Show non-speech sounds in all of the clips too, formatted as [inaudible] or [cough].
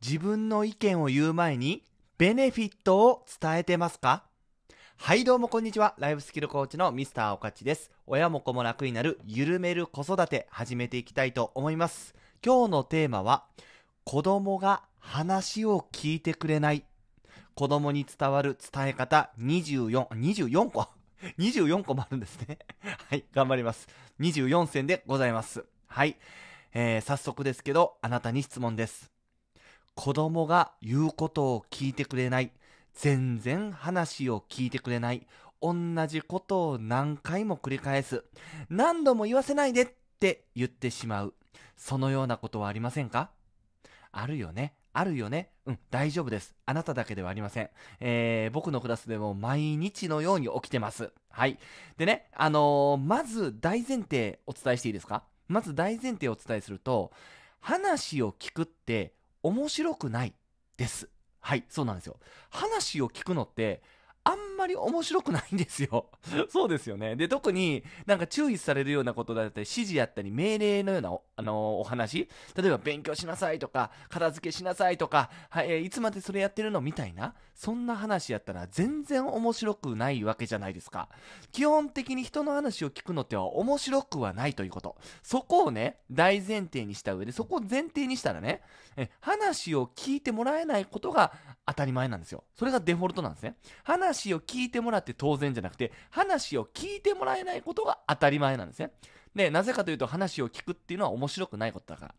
自分の意見を言う前にベネフィットを伝えてますかはいどうもこんにちは。ライフスキルコーチのミスターおかちです。親も子も楽になる緩める子育て始めていきたいと思います。今日のテーマは子供が話を聞いてくれない子供に伝わる伝え方24、24個24 [laughs] 個もあるんですね [laughs] はい、頑張ります。24選でございます。はい。えー、早速ですけど、あなたに質問です。子供が言うことを聞いてくれない。全然話を聞いてくれない。同じことを何回も繰り返す。何度も言わせないでって言ってしまう。そのようなことはありませんかあるよね。あるよね。うん、大丈夫です。あなただけではありません。えー、僕のクラスでも毎日のように起きてます。はい。でね、あのー、まず大前提お伝えしていいですかまず大前提をお伝えすると、話を聞くって面白くないです。はい、そうなんですよ。話を聞くのって、あんまり面白くないんですよ。[laughs] そうですよね。で、特になんか注意されるようなことだったり、指示やったり、命令のようなあのお話例えば勉強しなさいとか、片付けしなさいとか、はい、えー、いつまでそれやってるのみたいな、そんな話やったら全然面白くないわけじゃないですか。基本的に人の話を聞くのっては面白くはないということ。そこをね、大前提にした上で、そこを前提にしたらね、え話を聞いてもらえないことが当たり前なんですよ。それがデフォルトなんですね。話を聞いてもらって当然じゃなくて、話を聞いてもらえないことが当たり前なんですね。で、なぜかというと話を聞くっていうのは面白くないことだから。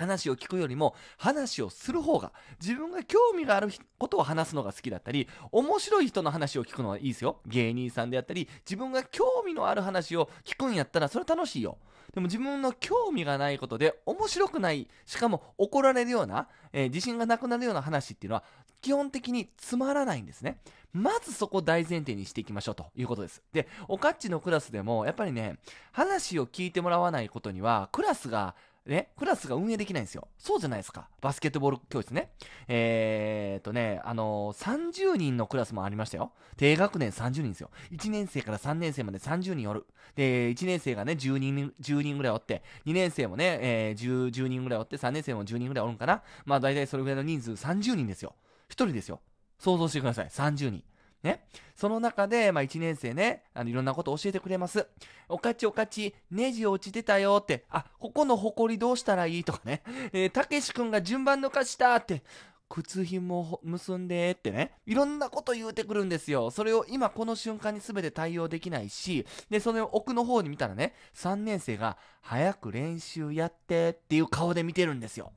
話を聞くよりも話をする方が自分が興味があることを話すのが好きだったり面白い人の話を聞くのはいいですよ芸人さんであったり自分が興味のある話を聞くんやったらそれ楽しいよでも自分の興味がないことで面白くないしかも怒られるような、えー、自信がなくなるような話っていうのは基本的につまらないんですねまずそこ大前提にしていきましょうということですでおかっちのクラスでもやっぱりね話を聞いてもらわないことにはクラスがね、クラスが運営できないんですよ。そうじゃないですか。バスケットボール教室ね。えー、っとね、あのー、30人のクラスもありましたよ。低学年30人ですよ。1年生から3年生まで30人おる。で、1年生がね、10人、10人ぐらいおって、2年生もね、えー、10, 10人ぐらいおって、3年生も10人ぐらいおるんかな。まあ、だいたいそれぐらいの人数30人ですよ。1人ですよ。想像してください。30人。ね。その中で、まあ、1年生ね、あの、いろんなこと教えてくれます。おかちおかち、ネジ落ちてたよって、あ、ここのホコリどうしたらいいとかね。[laughs] えー、たけしくんが順番抜かしたって、靴紐結んでってね、いろんなこと言うてくるんですよ。それを今この瞬間に全て対応できないし、で、その奥の方に見たらね、3年生が早く練習やってっていう顔で見てるんですよ。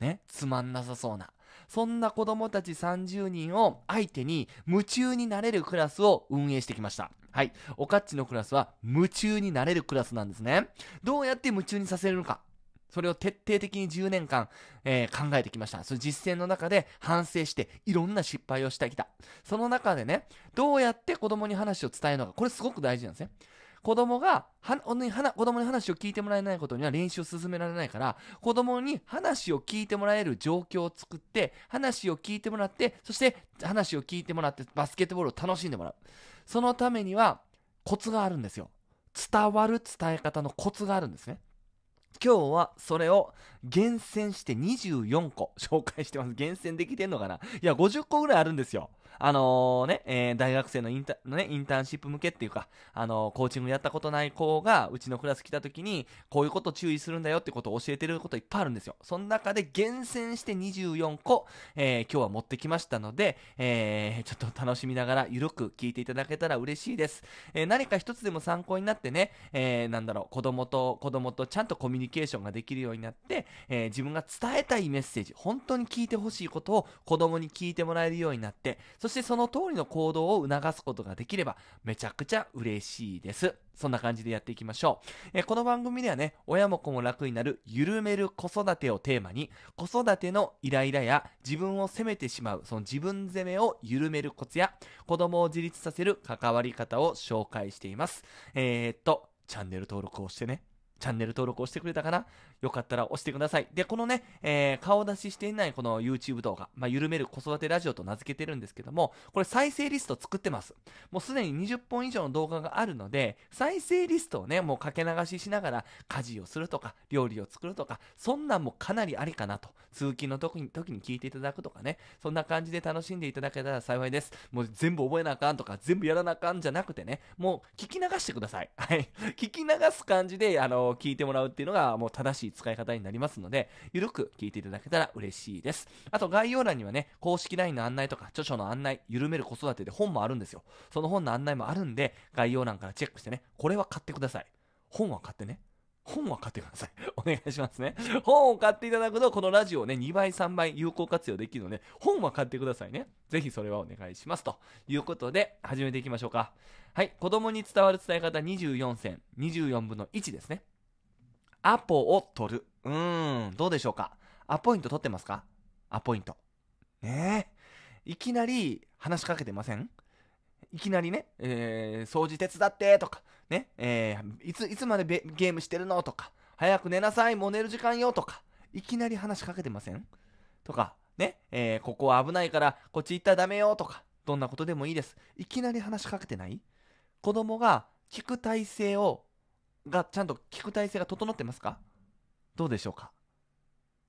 ね、つまんなさそうな。そんな子供たち30人を相手に夢中になれるクラスを運営してきました。はい。おかっちのクラスは夢中になれるクラスなんですね。どうやって夢中にさせるのか。それを徹底的に10年間、えー、考えてきました。その実践の中で反省して、いろんな失敗をしてきた。その中でね、どうやって子供に話を伝えるのか、これすごく大事なんですね。子供がはに子供に話を聞いてもらえないことには練習を進められないから子供に話を聞いてもらえる状況を作って話を聞いてもらってそして話を聞いてもらってバスケットボールを楽しんでもらうそのためにはコツがあるんですよ伝わる伝え方のコツがあるんですね今日はそれを厳選して24個紹介してます。厳選できてんのかないや、50個ぐらいあるんですよ。あのー、ね、えー、大学生のインタね、インターンシップ向けっていうか、あのー、コーチングやったことない子が、うちのクラス来た時に、こういうこと注意するんだよってことを教えてることいっぱいあるんですよ。その中で厳選して24個、えー、今日は持ってきましたので、えー、ちょっと楽しみながら、ゆるく聞いていただけたら嬉しいです。えー、何か一つでも参考になってね、えー、なんだろう、子供と、子供とちゃんとコミュニケーションができるようになって、えー、自分が伝えたいメッセージ、本当に聞いてほしいことを子供に聞いてもらえるようになって、そしてその通りの行動を促すことができればめちゃくちゃ嬉しいです。そんな感じでやっていきましょう。えこの番組ではね、親も子も楽になる緩める子育てをテーマに、子育てのイライラや自分を責めてしまう、その自分責めを緩めるコツや、子供を自立させる関わり方を紹介しています。えー、っと、チャンネル登録をしてね。チャンネル登録をしてくれたかなよかったら押してください。で、このね、えー、顔出ししていないこの YouTube 動画、まあ、緩める子育てラジオと名付けてるんですけども、これ再生リスト作ってます。もうすでに20本以上の動画があるので、再生リストをね、もうかけ流ししながら、家事をするとか、料理を作るとか、そんなんもかなりありかなと。通勤の時に、時に聞いていただくとかね、そんな感じで楽しんでいただけたら幸いです。もう全部覚えなあかんとか、全部やらなあかんじゃなくてね、もう聞き流してください。はい。[laughs] 聞き流す感じで、あの、聞いてもらうっていうのが、もう正しい使い方になりますので、ゆるく聞いていただけたら嬉しいです。あと概要欄にはね、公式 LINE の案内とか、著書の案内、緩める子育てで本もあるんですよ。その本の案内もあるんで、概要欄からチェックしてね、これは買ってください。本は買ってね。本は買ってください。[laughs] お願いしますね。本を買っていただくと、このラジオをね、2倍、3倍有効活用できるので、本は買ってくださいね。ぜひそれはお願いします。ということで、始めていきましょうか。はい。子供に伝わる伝え方24選、24分の1ですね。アポを取る。うーん、どうでしょうかアポイント取ってますかアポイント。ねえ。いきなり話しかけてませんいきなりね、えー、掃除手伝ってとか、ね、えー、いつ、いつまでゲームしてるのとか、早く寝なさい、もう寝る時間よとか、いきなり話しかけてませんとか、ね、えー、ここは危ないから、こっち行ったらダメよとか、どんなことでもいいです。いきなり話しかけてない子供が聞く体制をがちゃんと聞く体制が整ってますかどうでしょうか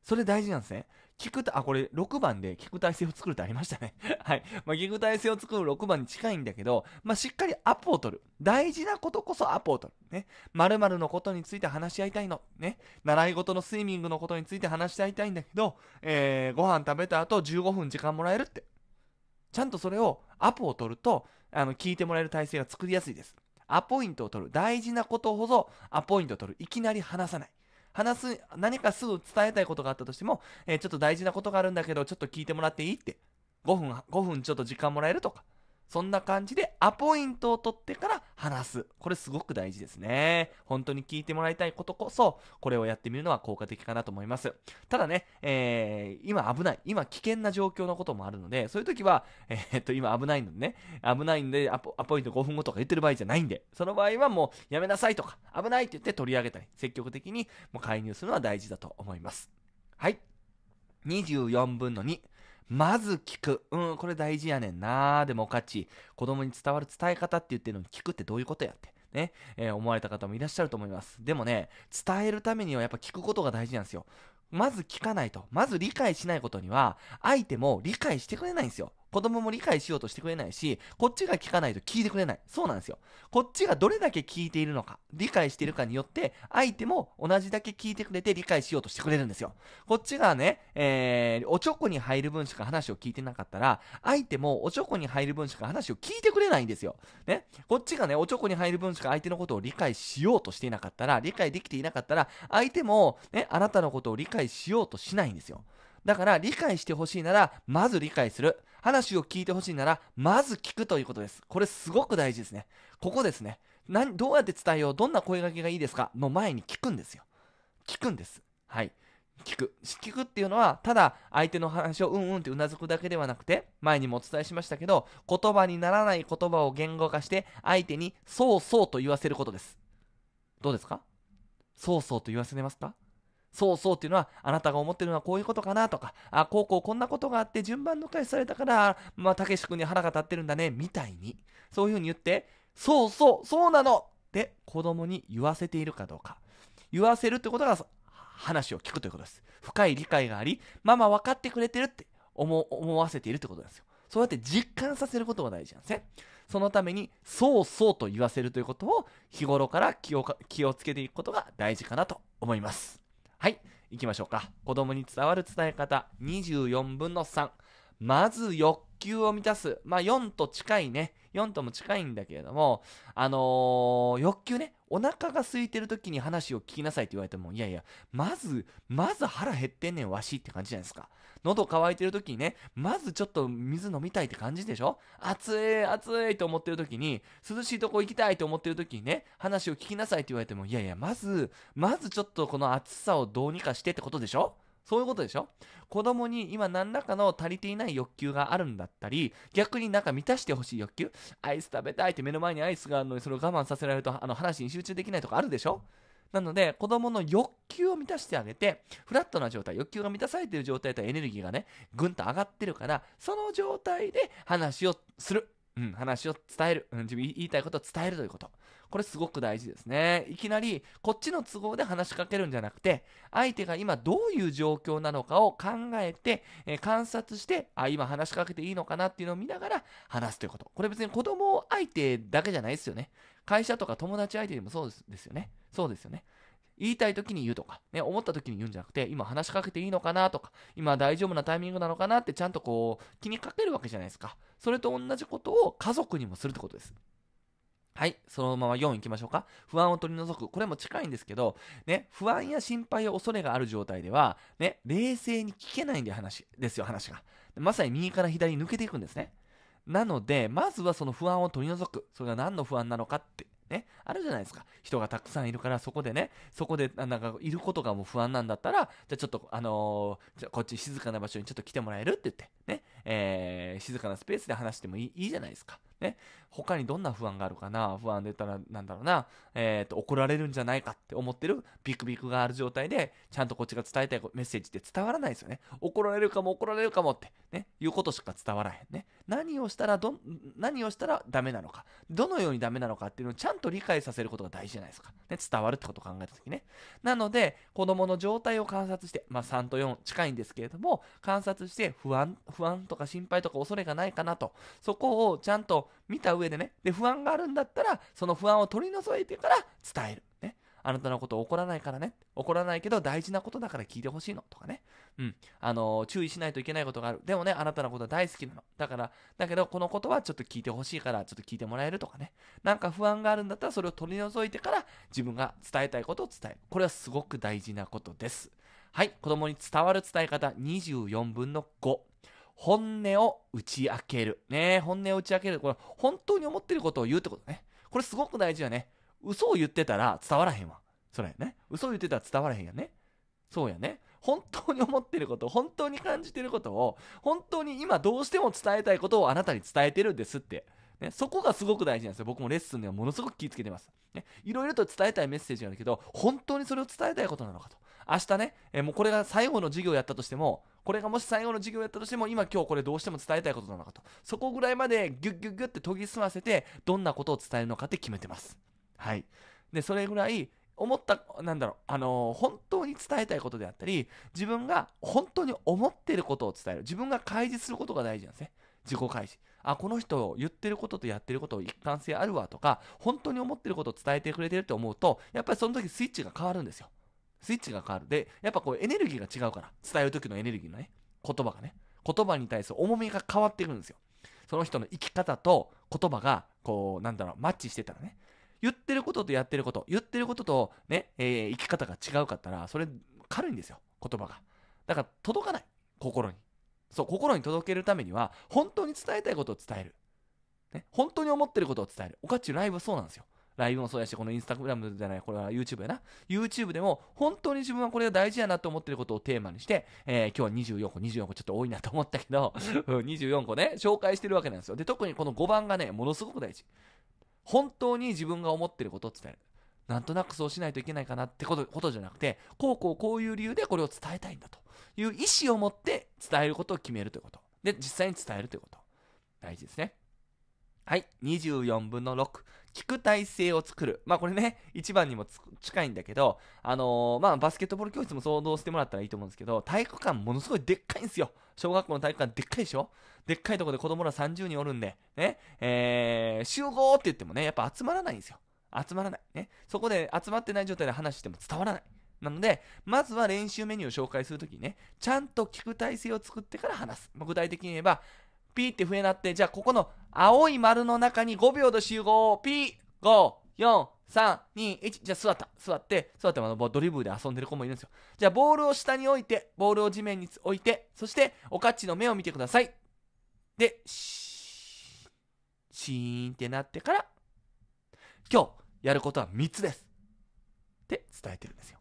それ大事なんですね。聞くた、あ、これ6番で聞く体制を作るってありましたね。[laughs] はい。まあ、聞く体制を作る6番に近いんだけど、まあ、しっかりアポを取る。大事なことこそアポを取る。ね。〇〇のことについて話し合いたいの。ね。習い事のスイミングのことについて話し合いたいんだけど、えー、ご飯食べた後15分時間もらえるって。ちゃんとそれをアポを取ると、あの、聞いてもらえる体制が作りやすいです。アポイントを取る。大事なことほどアポイントを取る。いきなり話さない。話す、何かすぐ伝えたいことがあったとしても、えー、ちょっと大事なことがあるんだけど、ちょっと聞いてもらっていいって。5分、5分ちょっと時間もらえるとか。そんな感じでアポイントを取ってから話す。これすごく大事ですね。本当に聞いてもらいたいことこそ、これをやってみるのは効果的かなと思います。ただね、えー、今危ない。今危険な状況のこともあるので、そういう時は、えー、っと、今危ないのでね、危ないんでアポ、アポイント5分後とか言ってる場合じゃないんで、その場合はもうやめなさいとか、危ないって言って取り上げたり、積極的にもう介入するのは大事だと思います。はい。24分の2。まず聞く。うん、これ大事やねんなでもかち、子供に伝わる伝え方って言ってるのに聞くってどういうことやって。ね、えー、思われた方もいらっしゃると思います。でもね、伝えるためにはやっぱ聞くことが大事なんですよ。まず聞かないと。まず理解しないことには、相手も理解してくれないんですよ。子供も理解しようとしてくれないし、こっちが聞かないと聞いてくれない。そうなんですよ。こっちがどれだけ聞いているのか、理解しているかによって、相手も同じだけ聞いてくれて理解しようとしてくれるんですよ。こっちがね、えー、おちょこに入る分しか話を聞いてなかったら、相手もおちょこに入る分しか話を聞いてくれないんですよ。ね。こっちがね、おちょこに入る分しか相手のことを理解しようとしていなかったら、理解できていなかったら、相手もね、あなたのことを理解しようとしないんですよ。だから理解してほしいならまず理解する話を聞いてほしいならまず聞くということですこれすごく大事ですねここですね何どうやって伝えようどんな声掛けがいいですかの前に聞くんですよ聞くんですはい聞く聞くっていうのはただ相手の話をうんうんってうなずくだけではなくて前にもお伝えしましたけど言葉にならない言葉を言語化して相手にそうそうと言わせることですどうですかそうそうと言わせれますかそうそうっていうのは、あなたが思ってるのはこういうことかなとか、あ、こうこうこんなことがあって順番の返しされたから、まあ、たけし君に腹が立ってるんだね、みたいに。そういうふうに言って、そうそうそうなのって子供に言わせているかどうか。言わせるってことが話を聞くということです。深い理解があり、ママ分かってくれてるって思わせているってことなんですよ。そうやって実感させることが大事なんですね。そのために、そうそうと言わせるということを日頃から気を気をつけていくことが大事かなと思います。はい行きましょうか子供に伝わる伝え方24分の3まず欲求を満たすまあ4と近いね4とも近いんだけれどもあのー、欲求ねお腹が空いてる時に話を聞きなさいって言われてもいやいやまずまず腹減ってんねんわしって感じじゃないですか喉乾いてる時にね、まずちょっと水飲みたいって感じでしょ暑い、暑いと思ってる時に、涼しいとこ行きたいと思ってる時にね、話を聞きなさいって言われても、いやいや、まず、まずちょっとこの暑さをどうにかしてってことでしょそういうことでしょ子供に今何らかの足りていない欲求があるんだったり、逆になんか満たしてほしい欲求アイス食べたいって目の前にアイスがあるのにそれを我慢させられるとあの話に集中できないとかあるでしょなので、子供の欲求を満たしてあげて、フラットな状態、欲求が満たされている状態とエネルギーがね、ぐんと上がってるから、その状態で話をする。うん、話を伝える、うん、自分言いたいことを伝えるということ。これすごく大事ですね。いきなりこっちの都合で話しかけるんじゃなくて、相手が今どういう状況なのかを考えて、えー、観察して、あ、今話しかけていいのかなっていうのを見ながら話すということ。これ別に子供相手だけじゃないですよね。会社とか友達相手でもそうですよね。そうですよね。言いたい時に言うとか、ね、思った時に言うんじゃなくて、今話しかけていいのかなとか、今大丈夫なタイミングなのかなってちゃんとこう、気にかけるわけじゃないですか。それと同じことを家族にもするってことです。はい。そのまま4いきましょうか。不安を取り除く。これも近いんですけど、ね、不安や心配や恐れがある状態では、ね、冷静に聞けないんで話、ですよ、話が。まさに右から左に抜けていくんですね。なので、まずはその不安を取り除く。それが何の不安なのかってね、あるじゃないですか。人がたくさんいるから、そこでね、そこで、なんか、いることがもう不安なんだったら、じゃあちょっと、あのー、じゃこっち静かな場所にちょっと来てもらえるって言って、ね、えー、静かなスペースで話してもいいいいじゃないですか。ね。他にどんな不安があるかな不安で言ったら、なんだろうな。えっ、ー、と、怒られるんじゃないかって思ってるビクビクがある状態で、ちゃんとこっちが伝えたいメッセージって伝わらないですよね。怒られるかも怒られるかもって、ね。いうことしか伝わらへんね。何をしたらど、何をしたらダメなのか。どのようにダメなのかっていうのをちゃんと理解させることが大事じゃないですか。ね。伝わるってことを考えたときね。なので、子供の状態を観察して、まあ3と4近いんですけれども、観察して不安、不安ととか心配とか恐れがないかなと、そこをちゃんと見た上でね、で、不安があるんだったら、その不安を取り除いてから伝える。ね。あなたのこと起こらないからね。起こらないけど大事なことだから聞いてほしいの。とかね。うん。あのー、注意しないといけないことがある。でもね、あなたのことは大好きなの。だから、だけどこのことはちょっと聞いてほしいから、ちょっと聞いてもらえるとかね。なんか不安があるんだったらそれを取り除いてから自分が伝えたいことを伝える。これはすごく大事なことです。はい。子供に伝わる伝え方24分の5。本音を打ち明ける。ね、本音を打ち明ける。これ、本当に思ってることを言うってことね。これすごく大事やね。嘘を言ってたら伝わらへんわ。それね。嘘を言ってたら伝わらへんやね。そうやね。本当に思ってること、本当に感じてることを、本当に今どうしても伝えたいことをあなたに伝えてるんですって。ね、そこがすごく大事なんですよ。僕もレッスンではものすごく気をつけてます。ね、いろいろと伝えたいメッセージがあるけど、本当にそれを伝えたいことなのかと。明日ね、えー、もうこれが最後の授業やったとしても、これがもし最後の授業やったとしても、今今日これどうしても伝えたいことなのかと。そこぐらいまでギュッギュッギュッって研ぎ澄ませて、どんなことを伝えるのかって決めてます。はい。で、それぐらい、思った、なんだろう、あのー、本当に伝えたいことであったり、自分が本当に思っていることを伝える。自分が開示することが大事なんですね。自己開示。あ、この人言ってることとやってること一貫性あるわとか、本当に思ってることを伝えてくれてると思うと、やっぱりその時スイッチが変わるんですよ。スイッチが変わる。で、やっぱこうエネルギーが違うから、伝える時のエネルギーのね、言葉がね、言葉に対する重みが変わってくるんですよ。その人の生き方と言葉が、こう、なんだろう、マッチしてたらね。言ってることとやってること、言ってることとね、えー、生き方が違うかったら、それ軽いんですよ、言葉が。だから届かない、心に。そう、心に届けるためには、本当に伝えたいことを伝える。ね、本当に思ってることを伝える。おかっちゅうライブそうなんですよ。ライブもそうやし、このインスタグラムじゃない、これは YouTube やな。YouTube でも、本当に自分はこれが大事やなと思ってることをテーマにして、えー、今日は24個、24個ちょっと多いなと思ったけど、24 [laughs] 個ね、紹介してるわけなんですよ。で、特にこの5番がね、ものすごく大事。本当に自分が思ってることを伝える。なんとなくそうしないといけないかなってことことじゃなくて、こうこうこういう理由でこれを伝えたいんだという意思を持って伝えることを決めるということ。で、実際に伝えるということ。大事ですね。はい。24分の6。聞く体制を作る。まあこれね、一番にも近いんだけど、あのー、まあバスケットボール教室も想像してもらったらいいと思うんですけど、体育館ものすごいでっかいんですよ。小学校の体育館でっかいでしょでっかいとこで子供ら30人おるんで、ね、えー、集合って言ってもね、やっぱ集まらないんですよ。集まらない。ね。そこで集まってない状態で話しても伝わらない。なので、まずは練習メニューを紹介するときにね、ちゃんと聞く体制を作ってから話す。具体的に言えば、ピーって笛なって、じゃあここの青い丸の中に5秒で集合、ピー、5、4、3、2、1じゃあ座った座って座ってあのドリブルで遊んでる子もいるんですよじゃあボールを下に置いてボールを地面に置いてそしておかっちの目を見てくださいでシーンってなってから今日やることは3つですって伝えてるんですよ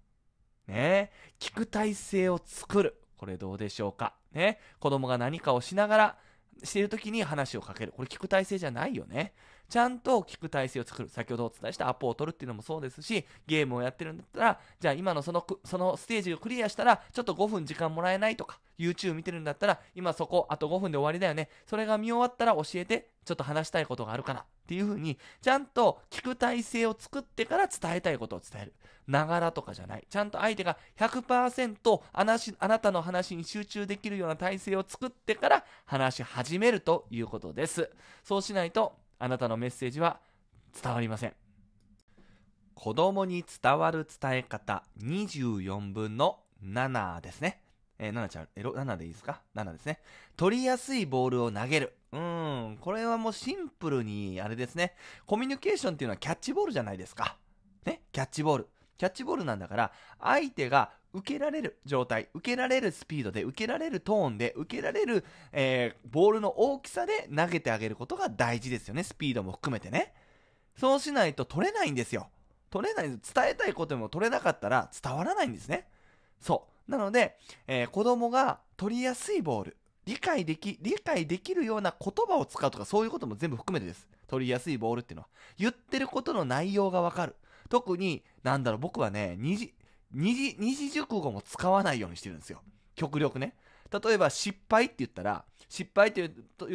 ねえ聞く体制を作るこれどうでしょうかね子供が何かをしながらしてる時に話をかける。これ聞く体制じゃないよね。ちゃんと聞く体制を作る。先ほどお伝えしたアポを取るっていうのもそうですし、ゲームをやってるんだったら、じゃあ今のそのそのステージをクリアしたら、ちょっと5分時間もらえないとか、YouTube 見てるんだったら、今そこあと5分で終わりだよね。それが見終わったら教えて、ちょっと話したいことがあるかな。っていうふうに、ちゃんと聞く体制を作ってから伝えたいことを伝える。ながらとかじゃない。ちゃんと相手が100%あなあなたの話に集中できるような体制を作ってから話し始めるということです。そうしないと、あなたのメッセージは伝わりません。子供に伝わる伝え方24分の7ですね。えー、7ちゃん、え、7でいいですか ?7 ですね。取りやすいボールを投げる。うん、これはもうシンプルに、あれですね。コミュニケーションっていうのはキャッチボールじゃないですか。ね、キャッチボール。キャッチボールなんだから、相手が受けられる状態、受けられるスピードで、受けられるトーンで、受けられる、えー、ボールの大きさで投げてあげることが大事ですよね。スピードも含めてね。そうしないと取れないんですよ。取れない、伝えたいことも取れなかったら伝わらないんですね。そう。なので、えー、子供が取りやすいボール、理解でき、理解できるような言葉を使うとかそういうことも全部含めてです。取りやすいボールっていうのは。言ってることの内容がわかる。特に、なんだろう、僕はね、二次、二次、二次熟語も使わないようにしてるんですよ。極力ね。例えば失敗って言ったら失敗とい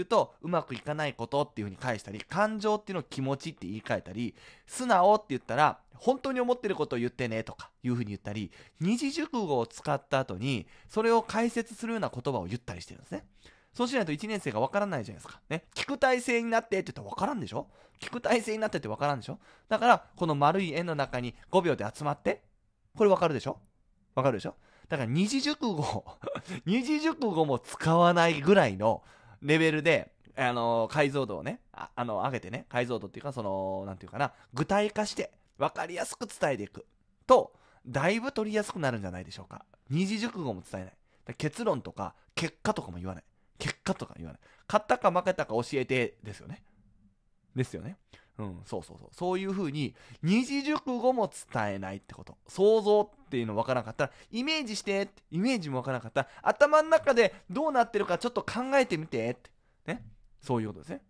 うとうまくいかないことっていうふうに返したり感情っていうのを気持ちって言い換えたり素直って言ったら本当に思ってることを言ってねとかいうふうに言ったり二字熟語を使った後にそれを解説するような言葉を言ったりしてるんですね。そうしないと1年生がわからないじゃないですか。ね。聞く体制になってって言ったらわからんでしょ聞く体制になってってわからんでしょだから、この丸い円の中に5秒で集まって、これわかるでしょわかるでしょだから二字熟語、[laughs] 二字熟語も使わないぐらいのレベルで、あの解像度をね、ああの、上げてね、解像度っていうか、その、なんていうかな、具体化して、分かりやすく伝えていくと、だいぶ取りやすくなるんじゃないでしょうか。二字熟語も伝えない。結論とか、結果とかも言わない。結果とか言わない。勝ったか負けたか教えて、ですよね。ですよね。うん、そうそうそう。そういう風に、二字熟語も伝えないってこと。想像っていうの分からなかったら、イメージしてって、イメージも分からなかったら、頭の中でどうなってるかちょっと考えてみてって。ね。そういうことですね。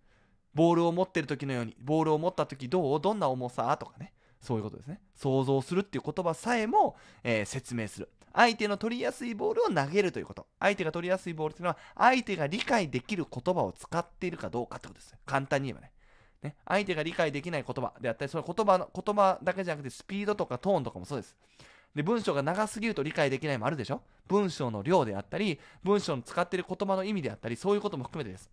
ボールを持ってる時のように、ボールを持った時どうどんな重さとかね。そういうことですね。想像するっていう言葉さえも、えー、説明する。相手の取りやすいボールを投げるということ。相手が取りやすいボールっていうのは、相手が理解できる言葉を使っているかどうかってことです。簡単に言えばね。ね、相手が理解できない言葉であったり、その言葉の、言葉だけじゃなくて、スピードとかトーンとかもそうです。で、文章が長すぎると理解できないもあるでしょ文章の量であったり、文章の使っている言葉の意味であったり、そういうことも含めてです。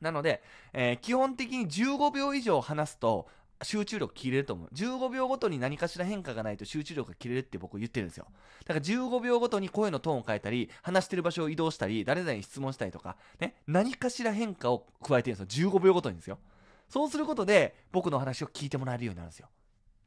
なので、えー、基本的に15秒以上話すと、集中力切れると思う。15秒ごとに何かしら変化がないと集中力が切れるって僕言ってるんですよ。だから15秒ごとに声のトーンを変えたり、話してる場所を移動したり、誰々に質問したりとか、ね、何かしら変化を加えてるんですよ。15秒ごとにですよ。そうすることで僕の話を聞いてもらえるようになるんですよ。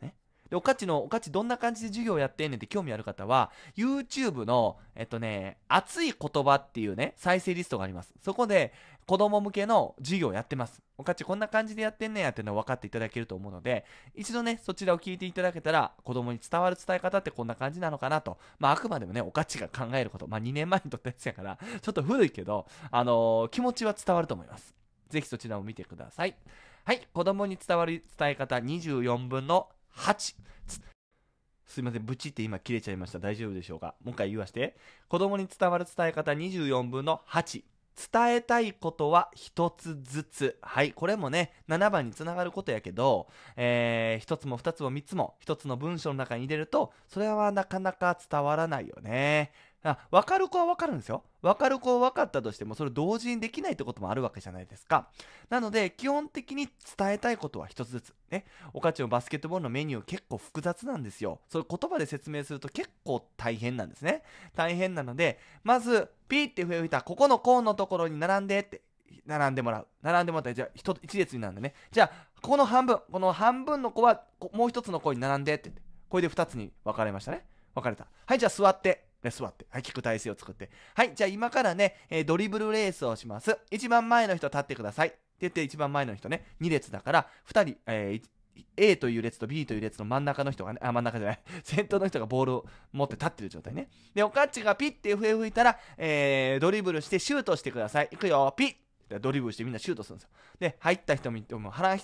ね、でおかちのおかちどんな感じで授業やってんねんって興味ある方は YouTube のえっとね熱い言葉っていうね再生リストがありますそこで子供向けの授業やってますおかちこんな感じでやってんねんやっていうのを分かっていただけると思うので一度ねそちらを聞いていただけたら子供に伝わる伝え方ってこんな感じなのかなとまああくまでもねおかちが考えることまあ2年前にとったやつやからちょっと古いけどあのー、気持ちは伝わると思いますぜひそちらも見てください。はい、子供に伝わる伝え方24分の8。すいません、ブチって今切れちゃいました。大丈夫でしょうかもう一回言わして。子供に伝わる伝え方24分の8。伝えたいことは一つずつ。はい。これもね、7番につながることやけど、えー、一つも二つも三つも一つの文章の中に入れると、それはなかなか伝わらないよね。あ分かる子は分かるんですよ。分かる子は分かったとしても、それ同時にできないってこともあるわけじゃないですか。なので、基本的に伝えたいことは一つずつ。ね。おかちのバスケットボールのメニュー結構複雑なんですよ。それ言葉で説明すると結構大変なんですね。大変なので、まず、ピーって笛を吹いた、ここのコーンのところに並んでって、並んでもらう。並んでもらったら、じゃあ列になるんだね。じゃあ、ここの半分、この半分の子は、もう一つの子に並んでって。これで二つに分かれましたね。分かれた。はい、じゃあ座って。座って、はい、聞く体勢を作って。はい、じゃあ今からね、えー、ドリブルレースをします。一番前の人立ってください。って言って、一番前の人ね、2列だから、2人、えー、A という列と B という列の真ん中の人がね、あ、真ん中じゃない、[laughs] 先頭の人がボールを持って立ってる状態ね。で、おかっちがピッて笛吹いたら、えー、ドリブルしてシュートしてください。いくよ、ピッでドリブルしてみんなシュートするんですよ。で、入った人もいても入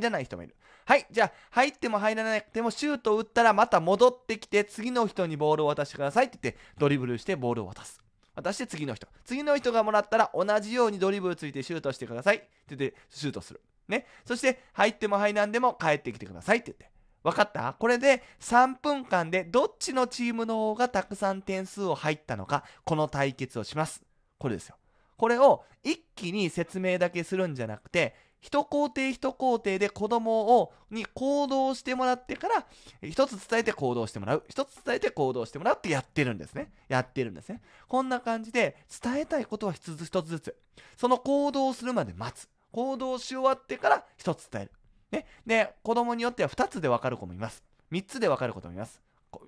らない人もいる。はい、じゃあ、入っても入らなくてもシュートを打ったらまた戻ってきて、次の人にボールを渡してくださいって言って、ドリブルしてボールを渡す。渡して次の人。次の人がもらったら同じようにドリブルついてシュートしてくださいって言って、シュートする。ね。そして、入っても入らんでも帰ってきてくださいって言って。分かったこれで3分間でどっちのチームの方がたくさん点数を入ったのか、この対決をします。これですよ。これを一気に説明だけするんじゃなくて一工程一工程で子供をに行動してもらってから一つ伝えて行動してもらう一つ伝えて行動してもらうってやってるんですねやってるんですねこんな感じで伝えたいことは一つ一つずつその行動するまで待つ行動し終わってから一つ伝えるねで子供によっては二つで分かる子もいます三つで分かる子もいます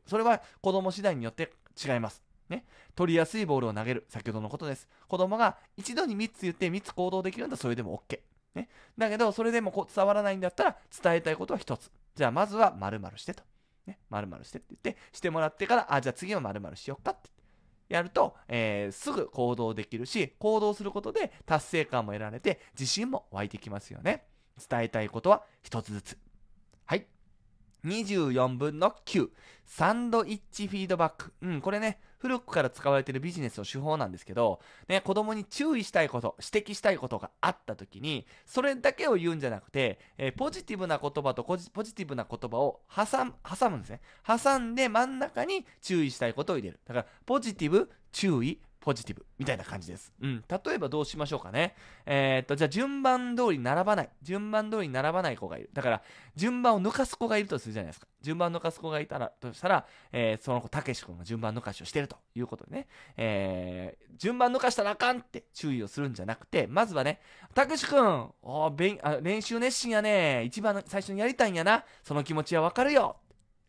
それは子供次第によって違いますね、取りやすいボールを投げる。先ほどのことです。子供が一度に3つ言って3つ行動できるんだそれでも OK。ね、だけど、それでもこう伝わらないんだったら伝えたいことは1つ。じゃあ、まずは〇〇してと。ね、〇〇してって言って、してもらってから、あ、じゃあ次は〇〇しよっかって。やると、えー、すぐ行動できるし、行動することで達成感も得られて、自信も湧いてきますよね。伝えたいことは1つずつ。はい。24分の9。サンドイッチフィードバック。うん、これね、古くから使われているビジネスの手法なんですけど、ね、子供に注意したいこと、指摘したいことがあった時に、それだけを言うんじゃなくて、えー、ポジティブな言葉とポジティブな言葉を挟む、挟むんですね。挟んで真ん中に注意したいことを入れる。だから、ポジティブ、注意、ポジティブみたいな感じです。うん。例えばどうしましょうかね。えー、っと、じゃあ順番通り並ばない。順番通り並ばない子がいる。だから、順番を抜かす子がいるとするじゃないですか。順番抜かす子がいたら、としたら、えー、その子、たけし君が順番抜かしをしてるということでね、えー、順番抜かしたらあかんって注意をするんじゃなくて、まずはね、たけし君、おべあ練習熱心やね。一番最初にやりたいんやな。その気持ちはわかるよ。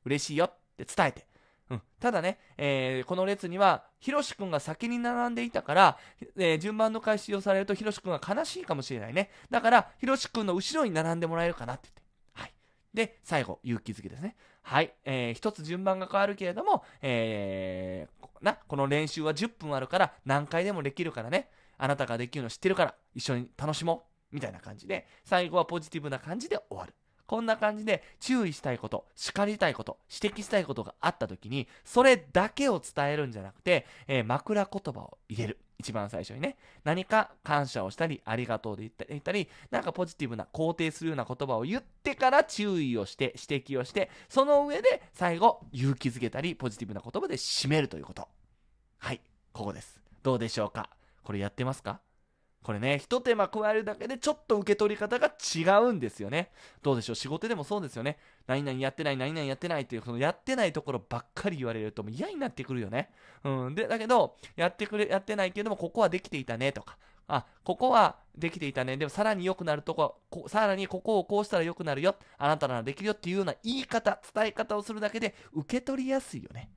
嬉しいよって伝えて。うん、ただね、えー、この列には、ひろしくんが先に並んでいたから、えー、順番の開始をされると、ひろしくんが悲しいかもしれないね。だから、ひろしくんの後ろに並んでもらえるかなって言って。はい。で、最後、勇気づけですね。はい。えー、一つ順番が変わるけれども、えー、な、この練習は10分あるから、何回でもできるからね。あなたができるの知ってるから、一緒に楽しもう。みたいな感じで、最後はポジティブな感じで終わる。こんな感じで注意したいこと、叱りたいこと、指摘したいことがあった時に、それだけを伝えるんじゃなくて、えー、枕言葉を入れる。一番最初にね、何か感謝をしたり、ありがとうで言ったり、なんかポジティブな、肯定するような言葉を言ってから注意をして、指摘をして、その上で最後、勇気づけたり、ポジティブな言葉で締めるということ。はい、ここです。どうでしょうかこれやってますかこれね、ひと手間加えるだけでちょっと受け取り方が違うんですよね。どうでしょう仕事でもそうですよね。何々やってない、何々やってないっていう、そのやってないところばっかり言われるともう嫌になってくるよね。うん。で、だけど、やってくれ、やってないけども、ここはできていたねとか、あ、ここはできていたね。でもさらに良くなるとこ、こさらにここをこうしたら良くなるよ。あなたならできるよっていうような言い方、伝え方をするだけで受け取りやすいよね。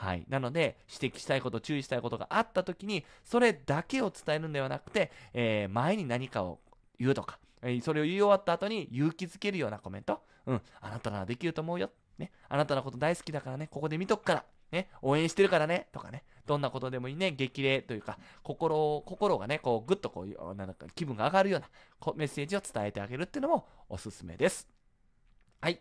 はい。なので、指摘したいこと、注意したいことがあった時に、それだけを伝えるんではなくて、えー、前に何かを言うとか、えそれを言い終わった後に勇気づけるようなコメント。うん。あなたならできると思うよ。ね。あなたのこと大好きだからね。ここで見とくから。ね。応援してるからね。とかね。どんなことでもいいね。激励というか、心を、心がね、こう、ぐっとこう、なんか気分が上がるようなメッセージを伝えてあげるっていうのもおすすめです。はい。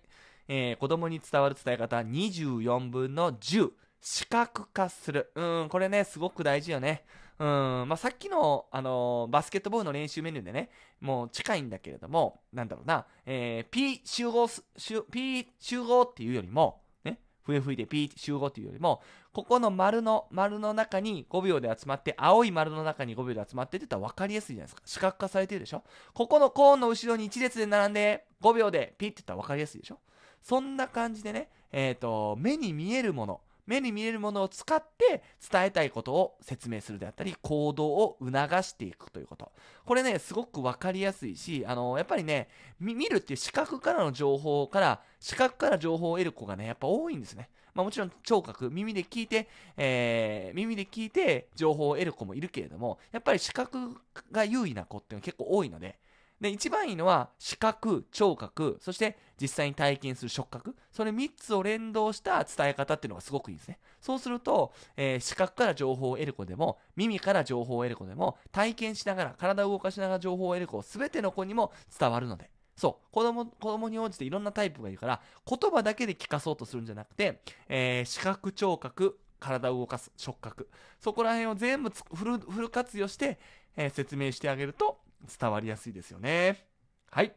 えー、子供に伝わる伝え方24分の10。視覚化する。うん、これね、すごく大事よね。うん、まあ、さっきの、あのー、バスケットボールの練習メニューでね、もう近いんだけれども、なんだろうな、えー、P 集合す、P 集合っていうよりも、ね、笛吹いて P 集合っていうよりも、ここの丸の、丸の中に5秒で集まって、青い丸の中に5秒で集まってって言ったら分かりやすいじゃないですか。視覚化されてるでしょここのコーンの後ろに1列で並んで、5秒で P って言ったら分かりやすいでしょそんな感じでね、えっ、ー、と、目に見えるもの、目に見えるものを使って伝えたいことを説明するであったり、行動を促していくということ。これね、すごく分かりやすいし、あのやっぱりね、見るっていう視覚からの情報から、視覚から情報を得る子がね、やっぱ多いんですね。まあ、もちろん聴覚、耳で聞いて、えー、耳で聞いて情報を得る子もいるけれども、やっぱり視覚が優位な子っていうのは結構多いので、で、一番いいのは、視覚、聴覚、そして実際に体験する触覚、それ3つを連動した伝え方っていうのがすごくいいですね。そうすると、えー、視覚から情報を得る子でも、耳から情報を得る子でも、体験しながら、体を動かしながら情報を得る子、すべての子にも伝わるので。そう。子供、子供に応じていろんなタイプがいるから、言葉だけで聞かそうとするんじゃなくて、えー、視覚、聴覚、体を動かす、触覚。そこら辺を全部フル活用して、えー、説明してあげると、伝わりやすいですよね。はい。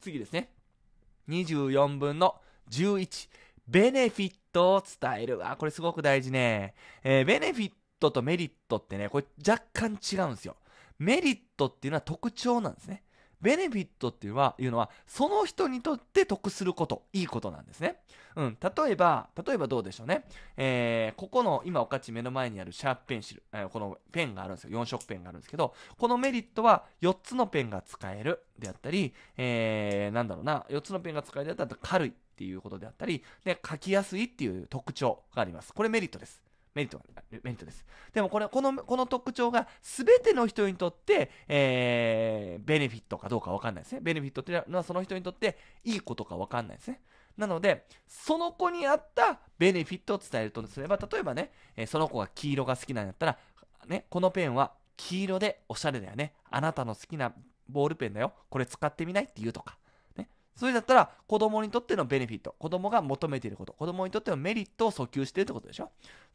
次ですね。24分の11。ベネフィットを伝える。あ、これすごく大事ね。えー、ベネフィットとメリットってね、これ若干違うんですよ。メリットっていうのは特徴なんですね。ベネフィットっていうのはいうのはその人にとって得することいいことなんですね、うん、例えば例えばどうでしょうね、えー、ここの今おかち目の前にあるシャープペンシル、えー、このペンがあるんですよ4色ペンがあるんですけどこのメリットは4つのペンが使えるであったり、えー、なんだろうな4つのペンが使えるであったら軽いっていうことであったりで書きやすいっていう特徴がありますこれメリットですメリットメリットです。でもこれ、この、この特徴が全ての人にとって、えー、ベネフィットかどうかわかんないですね。ベネフィットっていうのはその人にとっていいことかわかんないですね。なので、その子に合ったベネフィットを伝えるとすれば、例えばね、えその子が黄色が好きなんだったら、ね、このペンは黄色でおしゃれだよね。あなたの好きなボールペンだよ。これ使ってみないって言うとか。それだったら子供にとってのベネフィット、子供が求めていること、子供にとってのメリットを訴求してるってことでしょ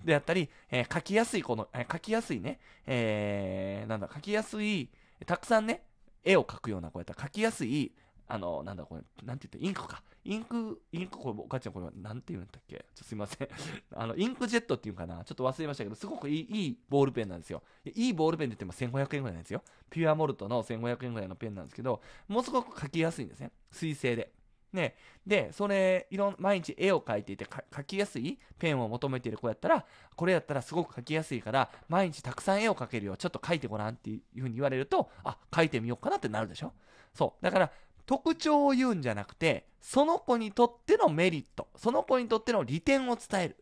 であったり、えー、書きやすいこの、えー、書きやすいね、えー、なんだ、書きやすい、たくさんね、絵を描くような、こうやったら書きやすい、あの、なんだ、これ、なんて言って、インクか。インク、インク、これ、お母ちゃん、これ、なんて言うんだっけちょすいません [laughs] あの、インクジェットっていうかな。ちょっと忘れましたけど、すごくいい、いいボールペンなんですよ。いいボールペンって言っても1500円ぐらいなんですよ。ピュアモルトの1500円ぐらいのペンなんですけど、もうすごく書きやすいんですね。水性で。ね、で、それ、いろん、毎日絵を描いていて、描きやすいペンを求めている子やったら、これやったらすごく描きやすいから、毎日たくさん絵を描けるよ。ちょっと描いてごらんっていうふうに言われると、あ、描いてみようかなってなるでしょそう。だから、特徴を言うんじゃなくて、その子にとってのメリット、その子にとっての利点を伝える。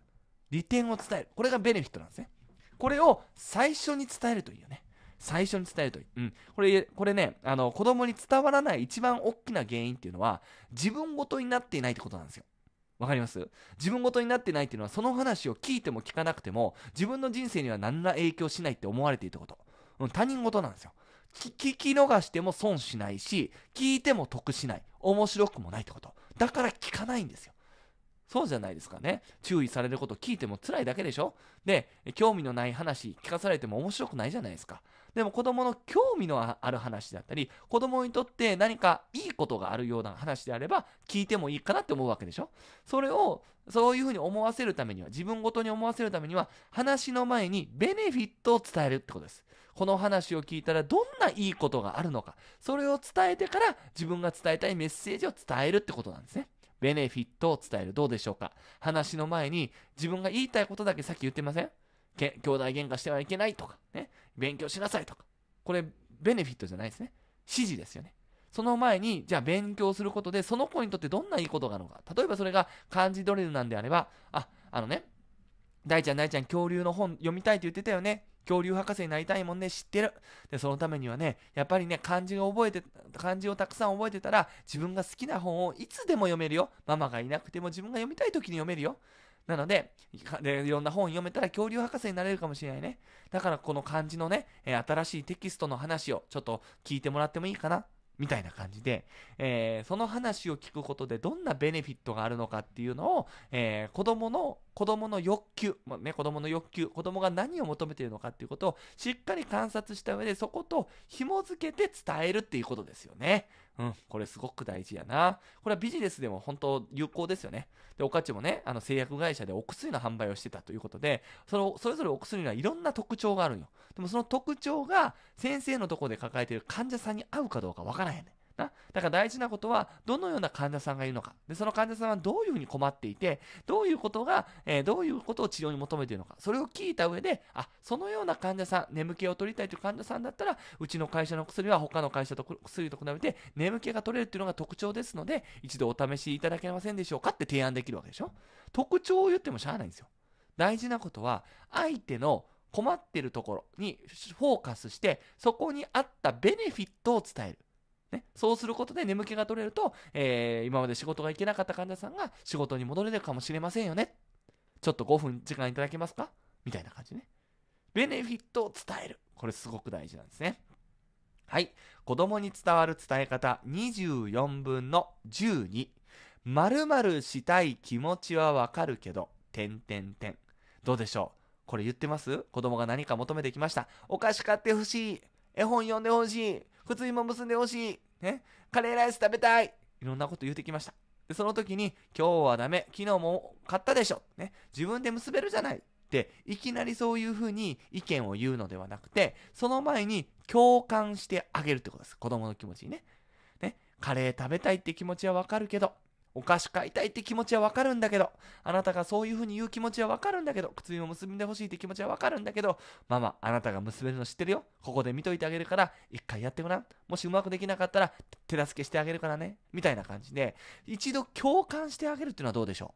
利点を伝える。これがベネフィットなんですね。これを最初に伝えるといいよね。最初に伝えるといい。うん。これ、これね、あの、子供に伝わらない一番大きな原因っていうのは、自分ごとになっていないってことなんですよ。わかります自分ごとになってないっていうのは、その話を聞いても聞かなくても、自分の人生には何ら影響しないって思われていたこと。うん、他人事なんですよ。聞き逃しても損しないし、聞いても得しない。面白くもないってこと。だから聞かないんですよ。そうじゃないですかね。注意されること聞いても辛いだけでしょで、興味のない話聞かされても面白くないじゃないですか。でも子供の興味のある話だったり、子供にとって何かいいことがあるような話であれば、聞いてもいいかなって思うわけでしょそれを、そういうふうに思わせるためには、自分ごとに思わせるためには、話の前にベネフィットを伝えるってことです。この話を聞いたらどんないいことがあるのか、それを伝えてから自分が伝えたいメッセージを伝えるってことなんですね。ベネフィットを伝える。どうでしょうか話の前に自分が言いたいことだけさっき言ってませんけ兄弟喧嘩してはいけないとか、ね、勉強しなさいとか、これ、ベネフィットじゃないですね。指示ですよね。その前に、じゃあ勉強することで、その子にとってどんないいことがあるのか。例えばそれが漢字ドリルなんであれば、あ、あのね、大ちゃん大ちゃん恐竜の本読みたいって言ってたよね。恐竜博士になりたいもんね、知ってる。で、そのためにはね、やっぱりね、漢字が覚えて、漢字をたくさん覚えてたら、自分が好きな本をいつでも読めるよ。ママがいなくても自分が読みたい時に読めるよ。なので、でいろんな本読めたら恐竜博士になれるかもしれないね。だからこの漢字のね、え新しいテキストの話をちょっと聞いてもらってもいいかなみたいな感じで、えー、その話を聞くことでどんなベネフィットがあるのかっていうのを、えー、子供の、子供の欲求、まあ、ね、子供の欲求、子供が何を求めているのかっていうことをしっかり観察した上でそこと紐づけて伝えるっていうことですよね。うん、これすごく大事やな。これはビジネスでも本当有効ですよね。で、おかちもね、あの製薬会社でお薬の販売をしてたということで、そのそれぞれお薬にはいろんな特徴があるんよ。でもその特徴が先生のとこで抱えている患者さんに合うかどうかわからへんねん。な。だから大事なことは、どのような患者さんがいるのか。で、その患者さんはどういうふうに困っていて、どういうことが、えー、どういうことを治療に求めているのか。それを聞いた上で、あ、そのような患者さん、眠気を取りたいという患者さんだったら、うちの会社の薬は他の会社と薬と比べて、眠気が取れるっていうのが特徴ですので、一度お試しいただけませんでしょうかって提案できるわけでしょ。特徴を言ってもしゃあないんですよ。大事なことは、相手の困ってるところにフォーカスして、そこにあったベネフィットを伝える。ね、そうすることで眠気が取れると、えー、今まで仕事が行けなかった患者さんが仕事に戻れるかもしれませんよね。ちょっと5分時間いただけますかみたいな感じね。ベネフィットを伝える。これすごく大事なんですね。はい。子供に伝わる伝え方24分の12。〇〇したい気持ちはわかるけど、点点点。どうでしょうこれ言ってます子供が何か求めてきました。お菓子買ってほしい。絵本読んでほしい。靴紐結んでほしい。ね、カレーライス食べたい。いろんなこと言うてきました。で、その時に、今日はダメ、昨日も買ったでしょ。ね、自分で結べるじゃない。って、いきなりそういうふうに意見を言うのではなくて、その前に共感してあげるってことです。子供の気持ちにね。ね、カレー食べたいって気持ちはわかるけど、お菓子買いたいって気持ちはわかるんだけど、あなたがそういうふうに言う気持ちはわかるんだけど、靴を結んでほしいって気持ちはわかるんだけど、ママ、あなたが結べるの知ってるよ。ここで見といてあげるから、一回やってごらん。もしうまくできなかったら、手助けしてあげるからね。みたいな感じで、一度共感してあげるっていうのはどうでしょ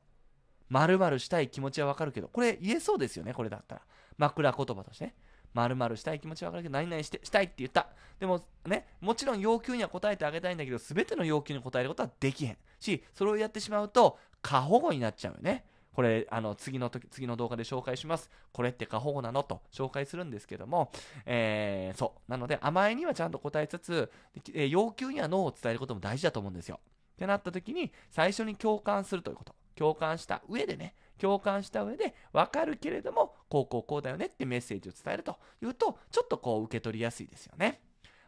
う。まるしたい気持ちはわかるけど、これ言えそうですよね、これだったら。枕言葉としてね。まるしたい気持ちはわかるけど、何々してしたいって言った。でもね、もちろん要求には応えてあげたいんだけど、全ての要求に応えることはできへん。し、それをやってしまうと、過保護になっちゃうよね。これ、あの、次の時、次の動画で紹介します。これって過保護なのと紹介するんですけども、えー、そう。なので、甘えにはちゃんと答えつつ、えー、要求には脳を伝えることも大事だと思うんですよ。ってなった時に、最初に共感するということ。共感した上でね、共感した上で、わかるけれども、こうこうこうだよねってメッセージを伝えるというと、ちょっとこう受け取りやすいですよね。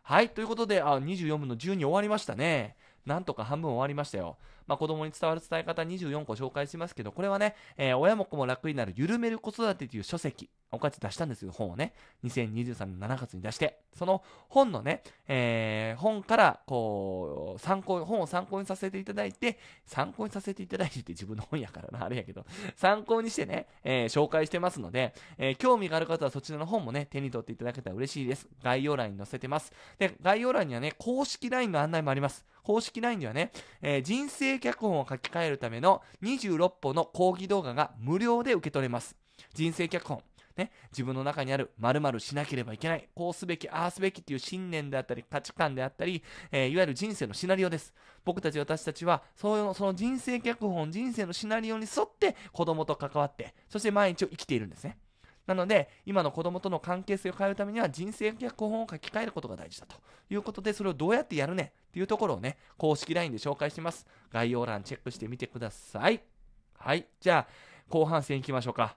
はい。ということで、あ、24分の10に終わりましたね。なんとか半分終わりましたよ。まあ、子供に伝わる伝え方24個紹介しますけど、これはね、えー、親も子も楽になる緩める子育てという書籍、おかち出したんですよ、本をね。2023年7月に出して、その本のね、えー、本から、こう、参考、本を参考にさせていただいて、参考にさせていただいてって自分の本やからな、あれやけど、参考にしてね、えー、紹介してますので、えー、興味がある方はそちらの本もね、手に取っていただけたら嬉しいです。概要欄に載せてます。で、概要欄にはね、公式 LINE の案内もあります。公式 LINE ではね、えー、人生脚本を書き換えるための26本の講義動画が無料で受け取れます。人生脚本。ね、自分の中にある〇〇しなければいけない、こうすべき、ああすべきっていう信念であったり、価値観であったり、えー、いわゆる人生のシナリオです。僕たち私たちは、そういうその人生脚本、人生のシナリオに沿って子供と関わって、そして毎日を生きているんですね。なので、今の子供との関係性を変えるためには、人生脚本を書き換えることが大事だということで、それをどうやってやるねっていうところをね、公式 LINE で紹介してます。概要欄チェックしてみてください。はい。じゃあ、後半戦いきましょうか。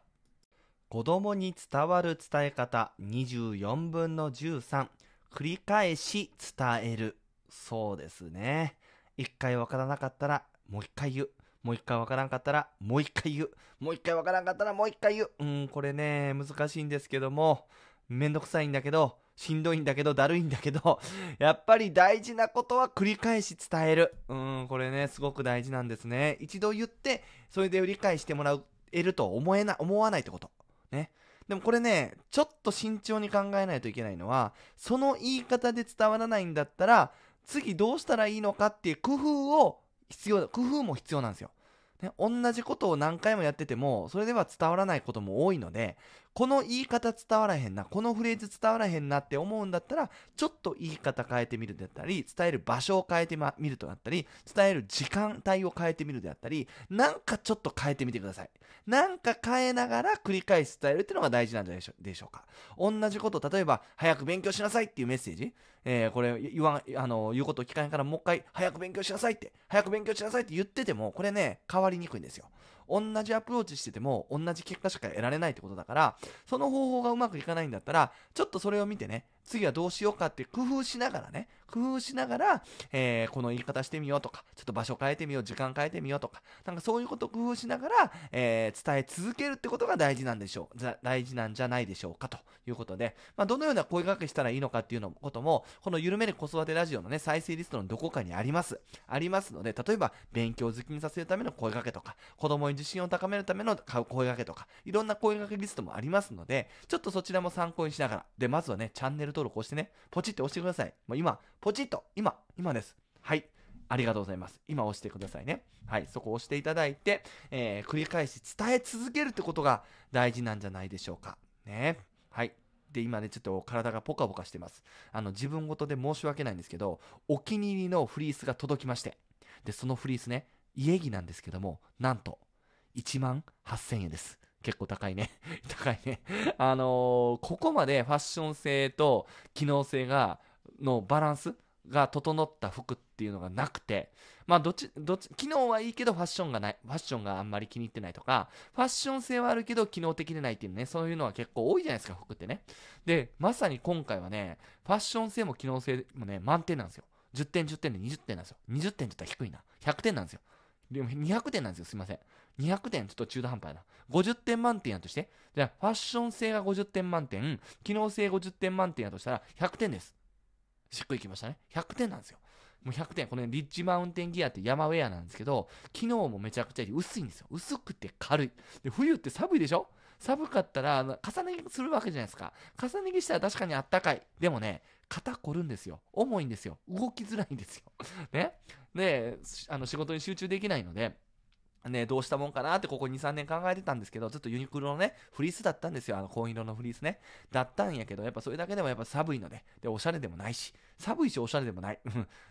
子供に伝わる伝え方24分の13。繰り返し伝える。そうですね。一回わからなかったら、もう一回言う。もう一回わからんかったら、もう一回言う。もう一回わからんかったら、もう一回言う。うん、これね、難しいんですけども、めんどくさいんだけど、しんどいんだけど、だるいんだけど、[laughs] やっぱり大事なことは繰り返し伝える。うん、これね、すごく大事なんですね。一度言って、それで理解してもらえると思えな、思わないってこと。ね。でもこれね、ちょっと慎重に考えないといけないのは、その言い方で伝わらないんだったら、次どうしたらいいのかっていう工夫を必要、工夫も必要なんですよ。ね、同じことを何回もやってても、それでは伝わらないことも多いので、この言い方伝わらへんな、このフレーズ伝わらへんなって思うんだったら、ちょっと言い方変えてみるであったり、伝える場所を変えてみ、るとなったり、伝える時間帯を変えてみるであったり、なんかちょっと変えてみてください。なんか変えながら繰り返し伝えるっていうのが大事なんじゃないでしょうか。同じこと、例えば、早く勉強しなさいっていうメッセージ、えー、これ言わあの、言うことを聞かへんからもう一回、早く勉強しなさいって、早く勉強しなさいって言ってても、これね、変わりにくいんですよ。同じアプローチしてても同じ結果しか得られないってことだからその方法がうまくいかないんだったらちょっとそれを見てね次はどうしようかって工夫しながらね工夫しながら、えー、この言い方してみようとか、ちょっと場所変えてみよう、時間変えてみようとか、なんかそういうことを工夫しながら、えー、伝え続けるってことが大事なんでしょう。大事なんじゃないでしょうかということで、まあ、どのような声掛けしたらいいのかっていうのことも、この緩める子育てラジオのね、再生リストのどこかにあります。ありますので、例えば勉強好きにさせるための声掛けとか、子供に自信を高めるための声掛けとか、いろんな声掛けリストもありますので、ちょっとそちらも参考にしながら、で、まずはね、チャンネル登録をしてね、ポチって押してください。ま今、ポチッと、今、今です。はい。ありがとうございます。今押してくださいね。はい。そこを押していただいて、えー、繰り返し伝え続けるってことが大事なんじゃないでしょうか。ね。はい。で、今ね、ちょっと体がポカポカしてます。あの、自分ごとで申し訳ないんですけど、お気に入りのフリースが届きまして。で、そのフリースね、家着なんですけども、なんと、1万8000円です。結構高いね。[laughs] 高いね。あのー、ここまでファッション性と機能性がのバランスが整った服っていうのがなくて、まあ、どっち、どっち、機能はいいけどファッションがない、ファッションがあんまり気に入ってないとか、ファッション性はあるけど機能的でないっていうね、そういうのは結構多いじゃないですか、服ってね。で、まさに今回はね、ファッション性も機能性もね、満点なんですよ。10点、10点で20点なんですよ。20点ちょっと低いな。100点なんですよ。でも200点なんですよ、すいません。200点ちょっと中途半端な。50点満点やとして、じゃあファッション性が50点満点、機能性50点満点やとしたら100点です。しっくりきましたね。100点なんですよ。もう100点。この、ね、リッジマウンテンギアって山ウェアなんですけど、機能もめちゃくちゃいい。薄いんですよ。薄くて軽い。で、冬って寒いでしょ寒かったら、重ね着するわけじゃないですか。重ね着したら確かにあったかい。でもね、肩凝るんですよ。重いんですよ。動きづらいんですよ。ね。で、あの、仕事に集中できないので、ね、どうしたもんかなってここ2、3年考えてたんですけど、ずっとユニクロのね、フリースだったんですよ。あの、紺色のフリースね。だったんやけど、やっぱそれだけでもやっぱ寒いので、で、おしゃれでもないし、寒いしおしゃれでもない、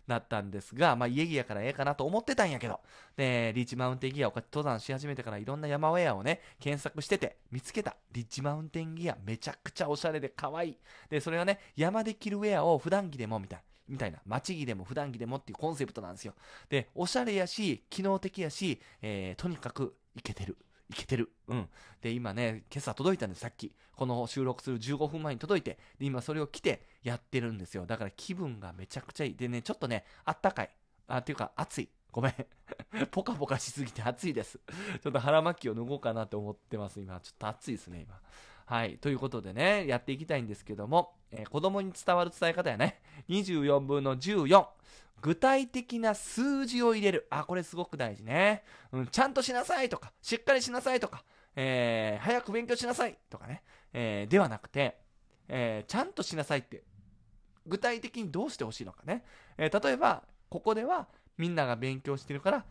だったんですが、まあ家着やからええかなと思ってたんやけど、で、リッチマウンテンギアを登山し始めてからいろんな山ウェアをね、検索してて、見つけたリッチマウンテンギア、めちゃくちゃおしゃれで可愛い。で、それはね、山で着るウェアを普段着でもみたいな。みたいな、待ち着でも普段着でもっていうコンセプトなんですよ。で、おしゃれやし、機能的やし、えー、とにかくいけてる。いけてる。うん。で、今ね、今朝届いたんです、さっき。この収録する15分前に届いて、で、今それを着てやってるんですよ。だから気分がめちゃくちゃいい。でね、ちょっとね、あったかい。あ、っていうか、暑い。ごめん。[laughs] ポカポカしすぎて暑いです。ちょっと腹巻きを脱ごうかなって思ってます、今。ちょっと暑いですね、今。はい。ということでね、やっていきたいんですけども、えー、子供に伝わる伝え方やね。24分の14。具体的な数字を入れる。あ、これすごく大事ね。うん、ちゃんとしなさいとか、しっかりしなさいとか、えー、早く勉強しなさいとかね。えー、ではなくて、えー、ちゃんとしなさいって、具体的にどうしてほしいのかね。え例えば、ここではみんなが勉強してるから、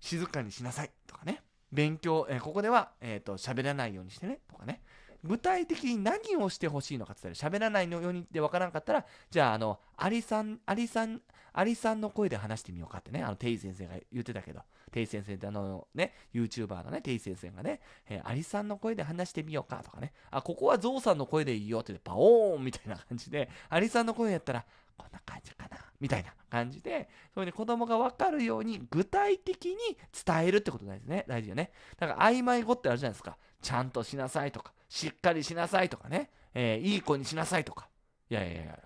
静かにしなさいとかね。勉強、えここでは、えっ、と、喋らないようにしてねとかね。具体的に何をしてほしいのかって言ったら、喋らないのようにってわからんかったら、じゃあ、あの、アリさん、アリさん、アリさんの声で話してみようかってね、あの、テイ先生が言ってたけど、テイ先生ってあの、ね、YouTuber のね、テイ先生がね、えー、アリさんの声で話してみようかとかね、あ、ここはゾウさんの声でいいよって言って、パオーンみたいな感じで、アリさんの声やったら、こんな感じかな、みたいな感じで、そういうに子供がわかるように具体的に伝えるってことなんですね。大事よね。だから、曖昧語ってあるじゃないですか。ちゃんとしなさいとか、しっかりしなさいとかね、えー、いい子にしなさいとか。いやいやいや、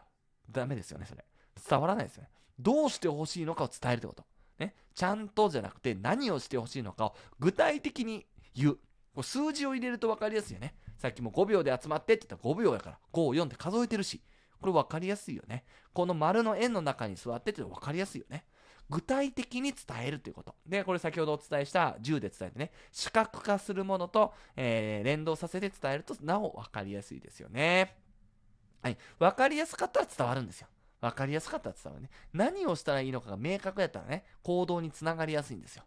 ダメですよね、それ。伝わらないですね。どうしてほしいのかを伝えるってこと。ね。ちゃんとじゃなくて、何をしてほしいのかを具体的に言う。これ数字を入れると分かりやすいよね。さっきも5秒で集まってって言ったら5秒やから、5を4って数えてるし。これ分かりやすいよね。この丸の円の中に座ってって分かりやすいよね。具体的に伝えるということ。で、これ先ほどお伝えした10で伝えてね、視覚化するものと、えー、連動させて伝えると、なお分かりやすいですよね。はい。分かりやすかったら伝わるんですよ。分かりやすかったら伝わるね。何をしたらいいのかが明確やったらね、行動につながりやすいんですよ。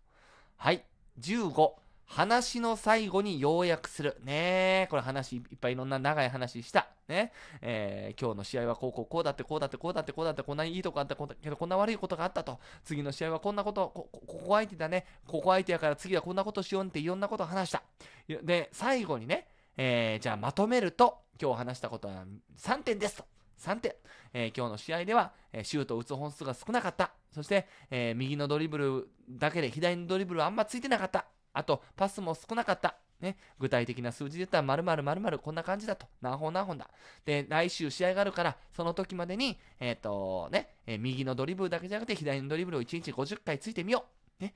はい。15。話の最後に要約する。ねこれ話いっぱいいろんな長い話した。ね、えー、今日の試合はこうこうこうだってこうだってこうだってこうだってこんないいとこあったけどこんな悪いことがあったと次の試合はこんなことこここ相手だねここ相手やから次はこんなことしようっていろんなことを話したで最後にね、えー、じゃあまとめると今日話したことは3点ですと3点、えー、今日の試合では、えー、シュートを打つ本数が少なかったそして、えー、右のドリブルだけで左のドリブルはあんまついてなかったあとパスも少なかったね、具体的な数字で言ったら、〇〇〇〇こんな感じだと。何本何本だ。で、来週試合があるから、その時までに、えっ、ー、とね、えー、右のドリブルだけじゃなくて、左のドリブルを1日50回ついてみよう。ね、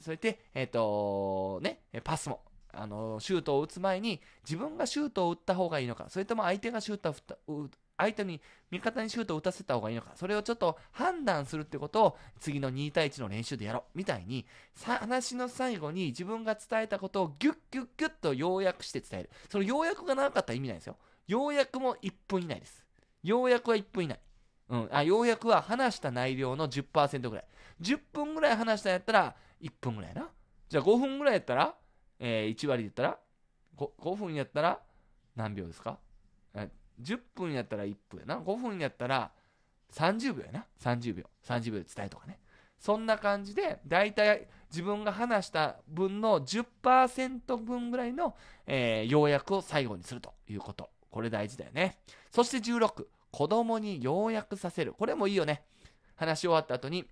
それで、えっ、ー、とね、パスも。あのシュートを打つ前に自分がシュートを打った方がいいのかそれとも相手がシュートを打った、相手に味方にシュートを打たせた方がいいのか、それをちょっと判断するってことを次の2対1の練習でやろうみたいに、話の最後に自分が伝えたことをギュッギュッギュッと要約して伝える。その要約が長かったら意味ないですよ。要約も1分以内です。要約は1分以内。うん、あ要約は話した内容の10%ぐらい。10分ぐらい話したんやったら1分ぐらいな。じゃあ5分ぐらいやったら、えー、1割で言ったら 5, 5分やったら何秒ですか10分やったら1分やな5分やったら30秒やな30秒30秒で伝えとかねそんな感じで大体自分が話した分の10%分ぐらいの、えー、要約を最後にするということこれ大事だよねそして16子供に要約させるこれもいいよね話し終わった後に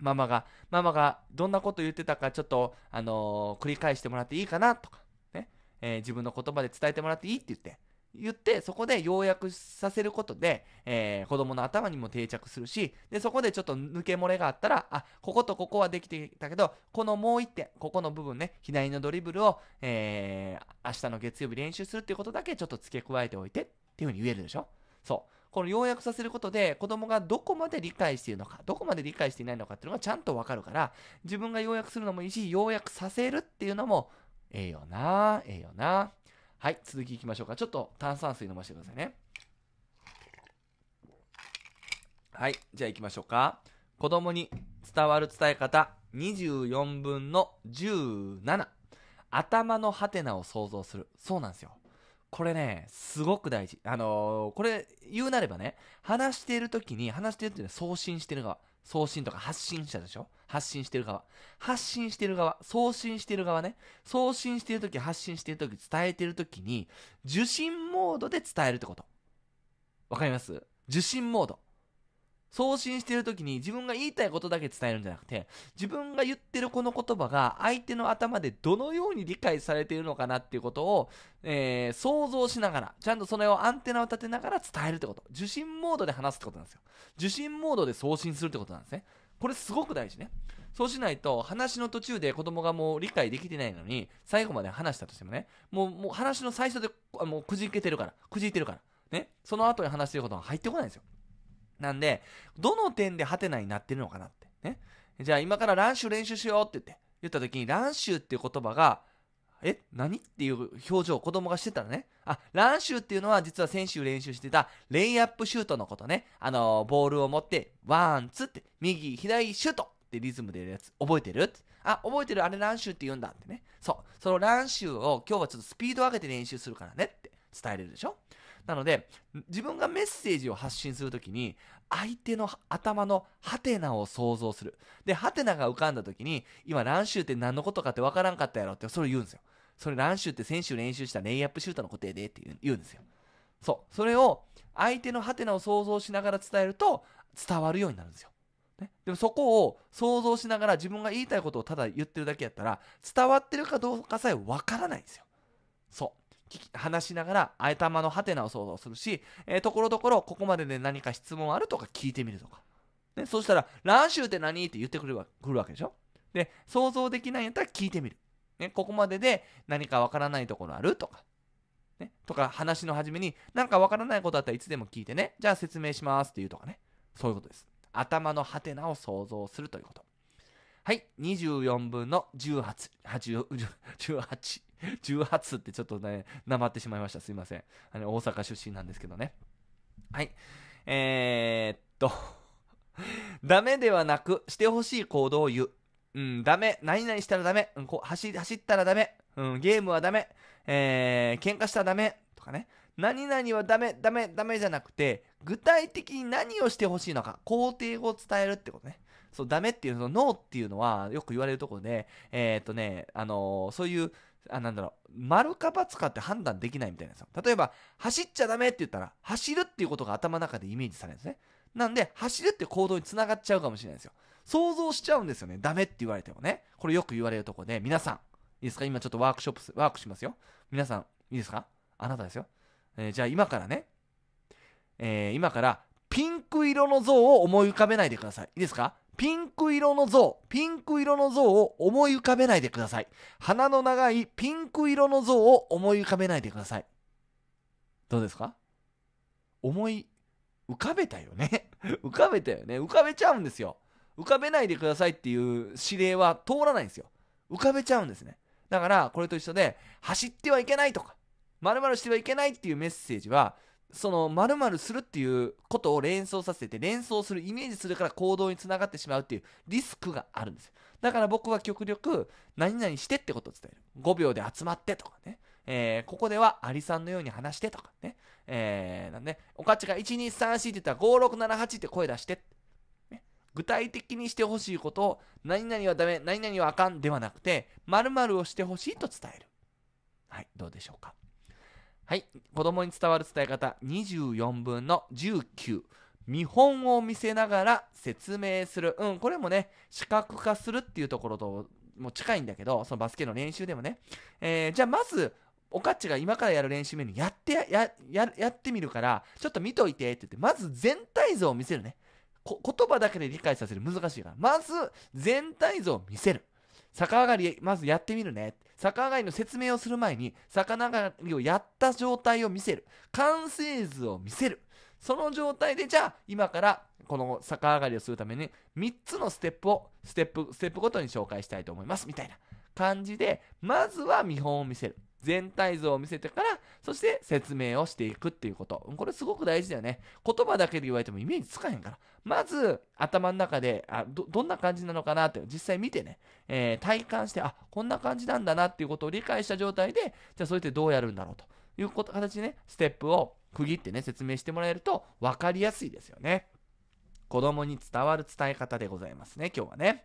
ママがママがどんなこと言ってたかちょっとあのー、繰り返してもらっていいかなとかね、えー、自分の言葉で伝えてもらっていいって言って言って、そこで要約させることで、えー、子供の頭にも定着するし、で、そこでちょっと抜け漏れがあったら、あ、こことここはできてたけど、このもう一点、ここの部分ね、左のドリブルを、えー、明日の月曜日練習するっていうことだけちょっと付け加えておいてっていうふうに言えるでしょそう。この要約させることで子供がどこまで理解しているのか、どこまで理解していないのかっていうのがちゃんとわかるから、自分が要約するのもいいし、要約させるっていうのも、ええよな、ええよな。はい、続きいきましょうか。ちょっと炭酸水飲ませてくださいね。はい、じゃあいきましょうか。子供に伝わる伝え方24分の17。頭のハテナを想像する。そうなんですよ。これね、すごく大事。あのー、これ、言うなればね、話している時に、話してるっていうのは送信してる側。送信とか発信者でしょ発信してる側。発信してる側。送信してる側ね。送信してる時、発信してる時、伝えてる時に、受信モードで伝えるってこと。わかります受信モード。送信してる時に自分が言いたいことだけ伝えるんじゃなくて、自分が言ってるこの言葉が相手の頭でどのように理解されているのかなっていうことを、えー、想像しながら、ちゃんとそれをアンテナを立てながら伝えるってこと。受信モードで話すってことなんですよ。受信モードで送信するってことなんですね。これすごく大事ね。そうしないと、話の途中で子供がもう理解できてないのに、最後まで話したとしてもね、もう、もう話の最初で、もうくじけてるから、くじいてるから、ね、その後に話してることは入ってこないんですよ。なんで、どの点でハテナになってるのかなって。ね。じゃあ今から乱ン練習しようって言って、言った時に乱ンっていう言葉が、え何っていう表情を子供がしてたらね。あ、乱ンっていうのは実は先週練習してたレイアップシュートのことね。あのー、ボールを持って、ワン、ツって、右、左、シュートってリズムでやるやつ、覚えてるあ、覚えてるあれ乱ンって言うんだってね。そう。その乱ンを今日はちょっとスピード上げて練習するからねって伝えれるでしょなので、自分がメッセージを発信するときに、相手の頭のハテナを想像する。で、ハテナが浮かんだときに、今乱臭って何のことかってわからんかったやろって、それを言うんですよ。それ乱臭って先週練習したレイアップシュートの固定でって言うんですよ。そう。それを、相手のハテナを想像しながら伝えると、伝わるようになるんですよ。ね、でもそこを想像しながら自分が言いたいことをただ言ってるだけやったら伝わってるかどうかさえわからないんですよ。そう。話しながら頭のハテナを想像するし、えー、ところどころここまでで何か質問あるとか聞いてみるとか、ね、そしたら「乱臭って何?」って言ってくるわくるわけでしょで想像できないんやったら聞いてみる、ね、ここまでで何かわからないところあるとか、ね、とか話の初めに何かわからないことあったらいつでも聞いてねじゃあ説明しますっていうとかねそういうことです頭のハテナを想像するということはい24分の18 18 18 18ってちょっとね、なまってしまいました。すいません。あの、大阪出身なんですけどね。はい。えー、っと [laughs] ダメではなく、してほしい行動を言う。うん、ダメ。何々したらダメ。うん、こう走走ったらダメ。うん、ゲームはダメ。えー、喧嘩したらダメ。とかね。何々はダメ、ダメ、ダメじゃなくて、具体的に何をしてほしいのか、肯定語を伝えるってことね。そう、ダメっていうの、ノーっていうのは、よく言われるところで、えー、っとね、あのー、そういうあなんだろう丸か×かって判断できないみたいなさ例えば走っちゃダメって言ったら走るっていうことが頭の中でイメージされるんですねなんで走るって行動につながっちゃうかもしれないですよ想像しちゃうんですよねダメって言われてもねこれよく言われるとこで皆さんいいですか今ちょっとワークショップワークしますよ皆さんいいですかあなたですよ、えー、じゃあ今からね、えー、今からピンク色の像を思い浮かべないでくださいいいですかピンク色の像、ピンク色の像を思い浮かべないでください。鼻の長いピンク色の像を思い浮かべないでください。どうですか思い浮かべたよね [laughs] 浮かべたよね。浮かべちゃうんですよ。浮かべないでくださいっていう指令は通らないんですよ。浮かべちゃうんですね。だから、これと一緒で、走ってはいけないとか、〇〇してはいけないっていうメッセージは、そのまるするっていうことを連想させて連想するイメージするから行動につながってしまうっていうリスクがあるんですよだから僕は極力何々してってことを伝える5秒で集まってとかね、えー、ここではアリさんのように話してとかね、えー、なんでおかちが1234って言ったら5678って声出して、ね、具体的にしてほしいことを何々はダメ何々はあかんではなくてまるをしてほしいと伝えるはいどうでしょうかはい。子供に伝わる伝え方、24分の19。見本を見せながら説明する。うん、これもね、視覚化するっていうところとも近いんだけど、そのバスケの練習でもね。えー、じゃあまず、おかっちが今からやる練習メニューやってや、や、やってみるから、ちょっと見といてって言って、まず全体像を見せるね。言葉だけで理解させる難しいから。まず、全体像を見せる。逆上がりまずやってみるね逆上がりの説明をする前に逆上がりをやった状態を見せる完成図を見せるその状態でじゃあ今からこの逆上がりをするために3つのステップをステップステップごとに紹介したいと思いますみたいな感じでまずは見本を見せる全体像を見せてからそして説明をしていくっていうことこれすごく大事だよね言葉だけで言われてもイメージつかへんからまず頭の中であどどんな感じなのかなって実際見てね、えー、体感してあこんな感じなんだなっていうことを理解した状態でじゃあそれってどうやるんだろうという形でねステップを区切ってね説明してもらえると分かりやすいですよね子供に伝わる伝え方でございますね今日はね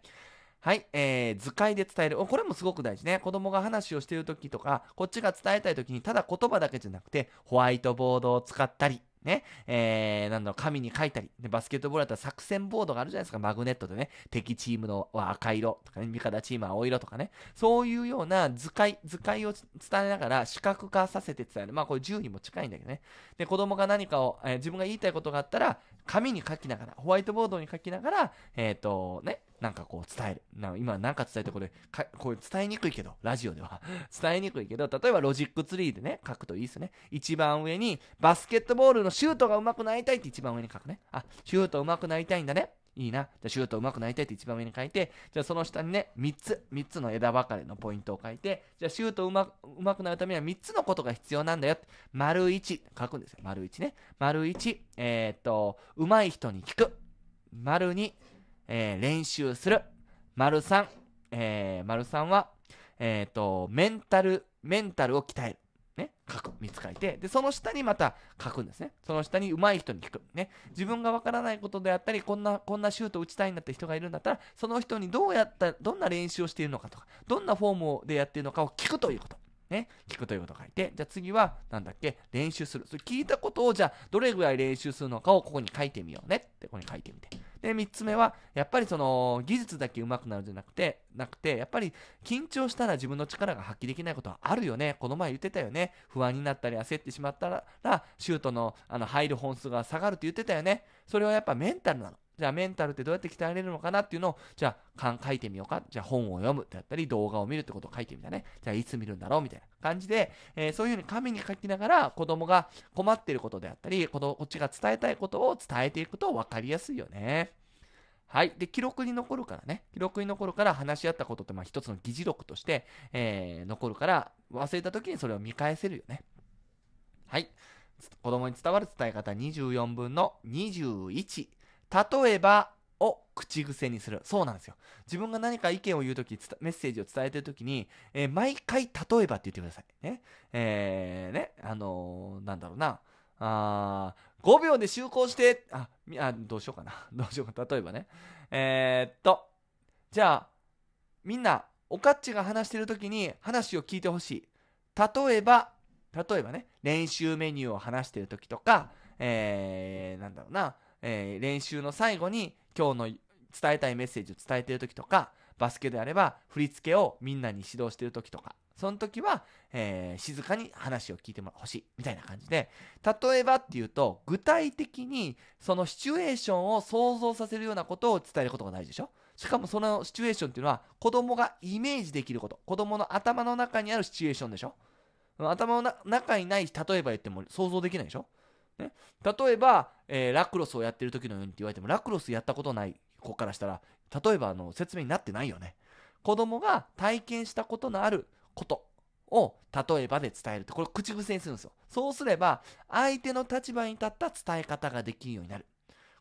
はい、えー、図解で伝える。これもすごく大事ね。子供が話をしている時とか、こっちが伝えたい時に、ただ言葉だけじゃなくて、ホワイトボードを使ったり、ね、えー、なんだろう、紙に書いたり、で、バスケットボールだったら作戦ボードがあるじゃないですか、マグネットでね、敵チームのは赤色とかね、味方チームは青色とかね、そういうような図解、図解を伝えながら視覚化させて伝える。まあこれ銃にも近いんだけどね。で、子供が何かを、えー、自分が言いたいことがあったら、紙に書きながら、ホワイトボードに書きながら、えっ、ー、と、ね、なんかこう伝える。な今なんか伝えてこれ、かこう伝えにくいけど、ラジオでは。[laughs] 伝えにくいけど、例えばロジックツリーでね、書くといいですね。一番上に、バスケットボールのシュートが上手くなりたいって一番上に書くね。あ、シュート上手くなりたいんだね。いいな。じゃあシュート上手くなりたいって一番上に書いて、じゃあその下にね、3つ、3つの枝分かれのポイントを書いて、じゃあシュート上手上手くなるためには3つのことが必要なんだよって、丸1、書くんですよ。丸1ね。丸1、えー、っと、上手い人に聞く。丸2、えー、練習する。丸3、えー、丸3は、えっ、ー、と、メンタル、メンタルを鍛える。ね、書く3つ書いてでその下にまた書くんですねその下に上手い人に聞く、ね、自分がわからないことであったりこんなこんなシュート打ちたいんだって人がいるんだったらその人にどうやったどんな練習をしているのかとかどんなフォームでやっているのかを聞くということね、聞くということを書いて、じゃあ次は、なんだっけ、練習する。それ聞いたことを、じゃあ、どれぐらい練習するのかをここに書いてみようねって、ここに書いてみて。で、3つ目は、やっぱりその、技術だけ上手くなるじゃなくて、なくて、やっぱり緊張したら自分の力が発揮できないことはあるよね。この前言ってたよね。不安になったり焦ってしまったら、シュートのあの入る本数が下がるって言ってたよね。それはやっぱメンタルなの。じゃあメンタルってどうやって鍛えられるのかなっていうのを、じゃあ書いてみようか。じゃあ本を読むやったり動画を見るってことを書いてみたね。じゃあいつ見るんだろうみたいな感じで、えー、そういうふうに紙に書きながら子供が困ってることであったり、このこっちが伝えたいことを伝えていくと分かりやすいよね。はい。で、記録に残るからね。記録に残るから話し合ったことって、まあ一つの議事録として、えー、残るから、忘れた時にそれを見返せるよね。はい。子供に伝わる伝え方24分の21。例えばを口癖にする。そうなんですよ。自分が何か意見を言うとき、メッセージを伝えてるときに、えー、毎回例えばって言ってください。ね。えー、ね、あのー、なんだろうな。あ5秒で就航して、あ、あどうしようかな。[laughs] どうしようか。例えばね。えー、っと、じゃあ、みんな、おかっちが話してるときに話を聞いてほしい。例えば、例えばね、練習メニューを話してるときとか、えー、なんだろうな。えー、練習の最後に今日の伝えたいメッセージを伝えてる時とかバスケであれば振り付けをみんなに指導してる時とかその時は、えー、静かに話を聞いてほしいみたいな感じで例えばっていうと具体的にそのシチュエーションを想像させるようなことを伝えることが大事でしょしかもそのシチュエーションっていうのは子供がイメージできること子供の頭の中にあるシチュエーションでしょ頭の中にない例えば言っても想像できないでしょね、例えば、えー、ラクロスをやってる時のようにって言われてもラクロスやったことない子からしたら例えばあの説明になってないよね子供が体験したことのあることを例えばで伝えるってこれ口癖にするんですよそうすれば相手の立場に立った伝え方ができるようになる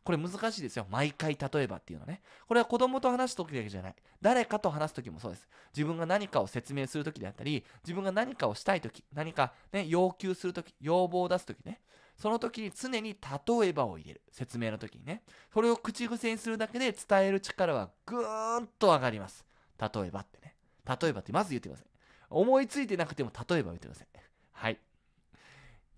これ難しいですよ。毎回例えばっていうのね。これは子供と話す時だけじゃない。誰かと話す時もそうです。自分が何かを説明する時であったり、自分が何かをしたい時、何かね、要求する時、要望を出す時ね。その時に常に例えばを入れる。説明の時にね。それを口癖にするだけで伝える力はぐーんと上がります。例えばってね。例えばってまず言ってください。思いついてなくても例えば言ってください。はい。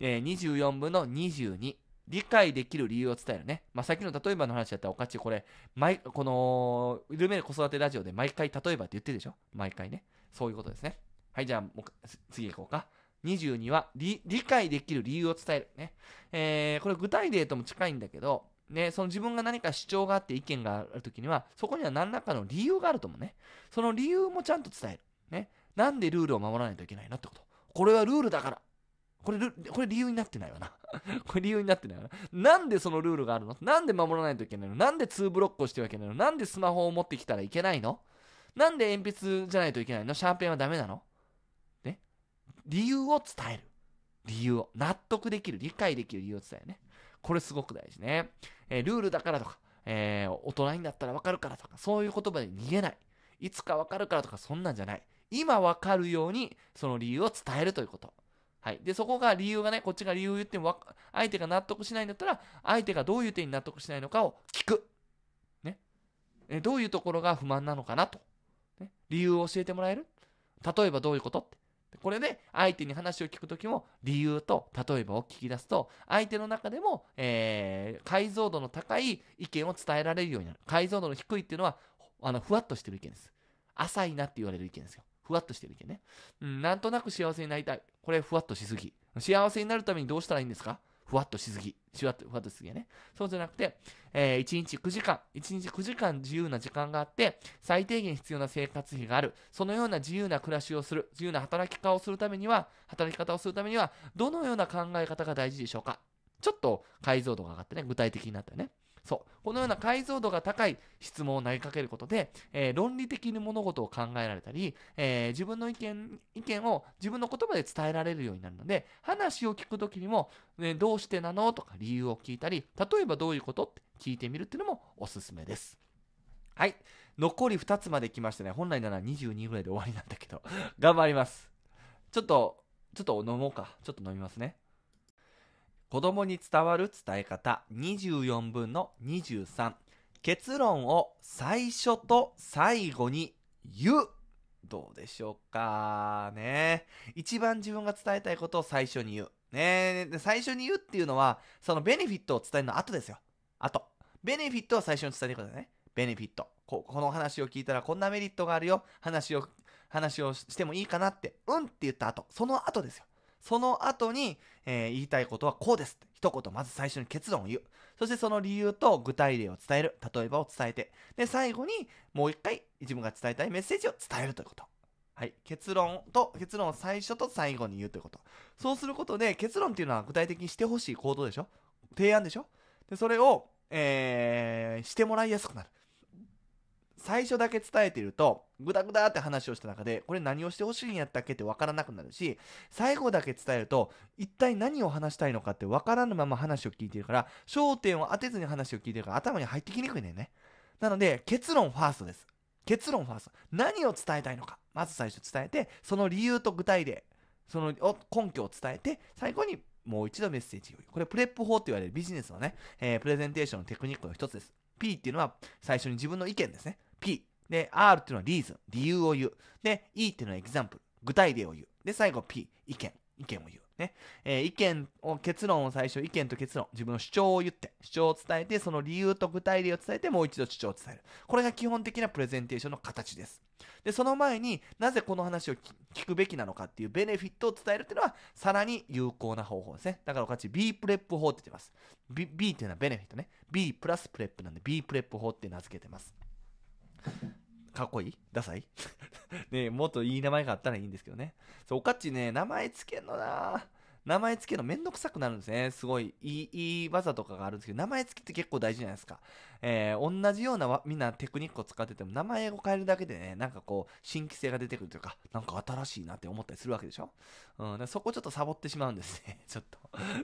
えー、24分の22。理解できる理由を伝えるね。まあ、さっきの例えばの話だったら、おかち、これ、毎この、ゆるめる子育てラジオで毎回例えばって言ってるでしょ毎回ね。そういうことですね。はい、じゃあ、次行こうか。22は理、理解できる理由を伝える。ね。えー、これ具体例とも近いんだけど、ね、その自分が何か主張があって意見があるときには、そこには何らかの理由があると思うね。その理由もちゃんと伝える。ね。なんでルールを守らないといけないのってこと。これはルールだから。これ、これ理由になってないわな [laughs] これ理由になってないわな。なんでそのルールがあるのなんで守らないといけないのなんで2ブロックをしてはいけないのなんでスマホを持ってきたらいけないのなんで鉛筆じゃないといけないのシャーペンはダメなのね。理由を伝える。理由を。納得できる。理解できる理由を伝えるね。これすごく大事ね。えー、ルールだからとか、えー、大人になったらわかるからとか、そういう言葉で逃げない。いつかわかるからとか、そんなんじゃない。今わかるように、その理由を伝えるということ。はい。で、そこが理由がね、こっちが理由を言っても、相手が納得しないんだったら、相手がどういう点に納得しないのかを聞く。ね。えどういうところが不満なのかなと。ね、理由を教えてもらえる例えばどういうことって。これで、相手に話を聞くときも、理由と例えばを聞き出すと、相手の中でも、えー、解像度の高い意見を伝えられるようになる。解像度の低いっていうのは、あのふわっとしてる意見です。浅いなって言われる意見ですよ。ふわっとしてみてね。うん、なんとなく幸せになりたい。これふわっとしすぎ。幸せになるためにどうしたらいいんですかふわっとしすぎ。ふわっと、ふわっとしすぎね。そうじゃなくて、えー、1日9時間、1日9時間自由な時間があって、最低限必要な生活費がある。そのような自由な暮らしをする、自由な働き方をするためには、働き方をするためには、どのような考え方が大事でしょうかちょっと解像度が上がってね、具体的になったよね。そう。このような解像度が高い質問を投げかけることで、えー、論理的に物事を考えられたり、えー、自分の意見、意見を自分の言葉で伝えられるようになるので、話を聞くときにも、ね、どうしてなのとか理由を聞いたり、例えばどういうことって聞いてみるっていうのもおすすめです。はい。残り2つまで来ましたね。本来なら22ぐらいで終わりなんだけど頑張ります。ちょっと、ちょっと飲もうか。ちょっと飲みますね。子供に伝わる伝え方24分の23結論を最初と最後に言うどうでしょうかね一番自分が伝えたいことを最初に言うね最初に言うっていうのはそのベネフィットを伝えるの後ですよ後ベネフィットを最初に伝えることだねベネフィットここの話を聞いたらこんなメリットがあるよ話を話をしてもいいかなってうんって言った後その後ですよその後に、えー、言いたいことはこうですって一言まず最初に結論を言う。そしてその理由と具体例を伝える。例えばを伝えて。で、最後にもう一回自分が伝えたいメッセージを伝えるということ。はい。結論と、結論を最初と最後に言うということ。そうすることで、結論っていうのは具体的にしてほしい行動でしょ提案でしょで、それを、えー、してもらいやすくなる。最初だけ伝えてるとグダグダって話をした中でこれ何をしてほしいんやったっけって分からなくなるし最後だけ伝えると一体何を話したいのかって分からぬまま話を聞いてるから焦点を当てずに話を聞いてるから頭に入ってきにくいねんねなので結論ファーストです結論ファースト何を伝えたいのかまず最初伝えてその理由と具体例その根拠を伝えて最後にもう一度メッセージをこれプレップ法って言われるビジネスのね、えー、プレゼンテーションのテクニックの一つです P っていうのは最初に自分の意見ですね P。で、R っていうのはリーズン、理由を言う。で、E っていうのはエグザンプル、具体例を言う。で、最後 P、意見、意見を言う。ね。えー、意見を、結論を最初、意見と結論、自分の主張を言って、主張を伝えて、その理由と具体例を伝えて、もう一度主張を伝える。これが基本的なプレゼンテーションの形です。で、その前になぜこの話を聞くべきなのかっていうベネフィットを伝えるっていうのは、さらに有効な方法ですね。だから、おかち B プレップ法って言ってます。B, B っていうのはベネフィットね。B プラスプレップなんで、B プレップ法って名付けてます。かっこいいダサい [laughs] ねもっといい名前があったらいいんですけどね。そう、おかっちね、名前つけんのな名前つけるのめんどくさくなるんですね。すごい、いい、いい技とかがあるんですけど、名前つけって結構大事じゃないですか。えー、同じようなみんなテクニックを使ってても、名前を変えるだけでね、なんかこう、新規性が出てくるというか、なんか新しいなって思ったりするわけでしょうん、そこちょっとサボってしまうんですね。[laughs] ちょっと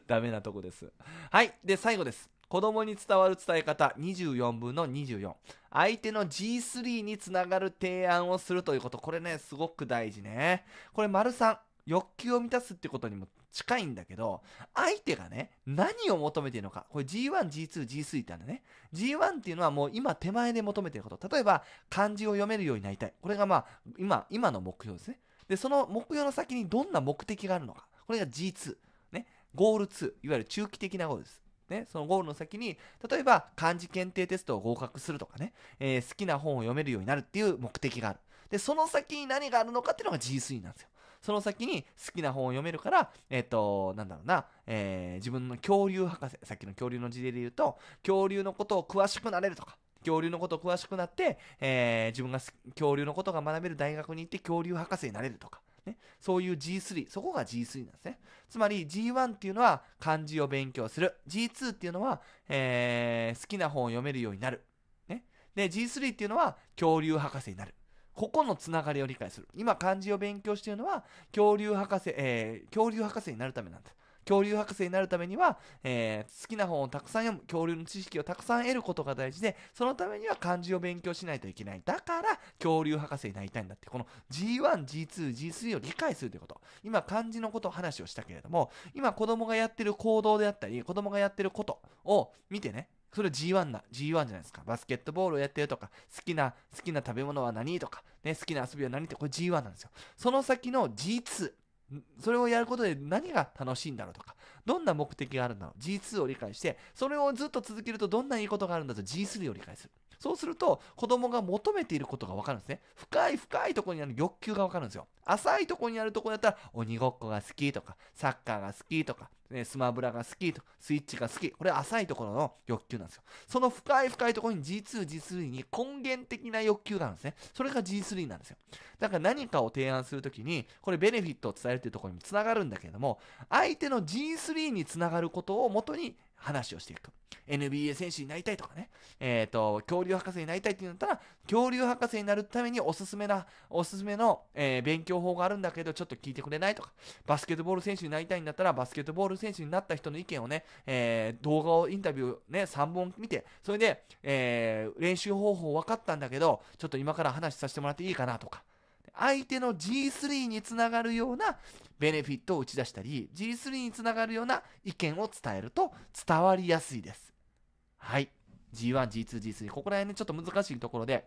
ダメなとこです。はい、で、最後です。子供に伝わる伝え方24分の24相手の G3 につながる提案をするということこれねすごく大事ねこれ丸3欲求を満たすってことにも近いんだけど相手がね何を求めているのかこれ G1G2G3 ってあるんだね G1 っていうのはもう今手前で求めていること例えば漢字を読めるようになりたいこれがまあ今今の目標ですねでその目標の先にどんな目的があるのかこれが G2 ねゴール2いわゆる中期的なゴールですね、そのゴールの先に、例えば漢字検定テストを合格するとかね、えー、好きな本を読めるようになるっていう目的がある。で、その先に何があるのかっていうのが G3 なんですよ。その先に好きな本を読めるから、えっ、ー、と、なんだろうな、えー、自分の恐竜博士、さっきの恐竜の事例で言うと、恐竜のことを詳しくなれるとか、恐竜のことを詳しくなって、えー、自分が恐竜のことが学べる大学に行って恐竜博士になれるとか、ね、そういう G3、そこが G3 なんですね。つまり G1 っていうのは漢字を勉強する。G2 っていうのは、えー、好きな本を読めるようになる。ね、で、G3 っていうのは恐竜博士になる。ここのつながりを理解する。今、漢字を勉強しているのは、恐竜博士、えー、恐竜博士になるためなんだ。恐竜博士になるためには、えー、好きな本をたくさん読む、恐竜の知識をたくさん得ることが大事で、そのためには漢字を勉強しないといけない。だから、恐竜博士になりたいんだって、この G1、G2、G3 を理解するということ。今、漢字のことを話をしたけれども、今、子供がやってる行動であったり、子供がやってることを見てね、それ G1 な、G1 じゃないですか。バスケットボールをやってるとか、好きな、好きな食べ物は何とか、ね、好きな遊びは何って、これ G1 なんですよ。その先の G2、それをやることで何が楽しいんだろうとか、どんな目的があるんだろう。G2 を理解して、それをずっと続けるとどんないいことがあるんだと G3 を理解する。そうすると、子供が求めていることがわかるんですね。深い深いとこにある欲求がわかるんですよ。浅いとこにあるとこだったら、鬼ごっこが好きとか、サッカーが好きとか、ね、スマブラが好きとか、スイッチが好き。これ浅いところの欲求なんですよ。その深い深いところに G2、G3 に根源的な欲求があるんですね。それが G3 なんですよ。だから何かを提案するときに、これベネフィットを伝えるというところにもつながるんだけれども、相手の G3 につながることをもとに話をしていくと。NBA 選手になりたいとかね、えっ、ー、と、恐竜博士になりたいって言うんだったら、恐竜博士になるためにおすすめな、おすすめの、えー、勉強法があるんだけど、ちょっと聞いてくれないとか、バスケットボール選手になりたいんだったら、バスケットボール選手になった人の意見をね、えー、動画をインタビューね、3本見て、それで、え練習方法分かったんだけど、ちょっと今から話させてもらっていいかなとか、相手の G3 につながるようなベネフィットを打ち出したり G3 につながるような意見を伝えると伝わりやすいです。はい G1、G2、G3 ここら辺ねちょっと難しいところで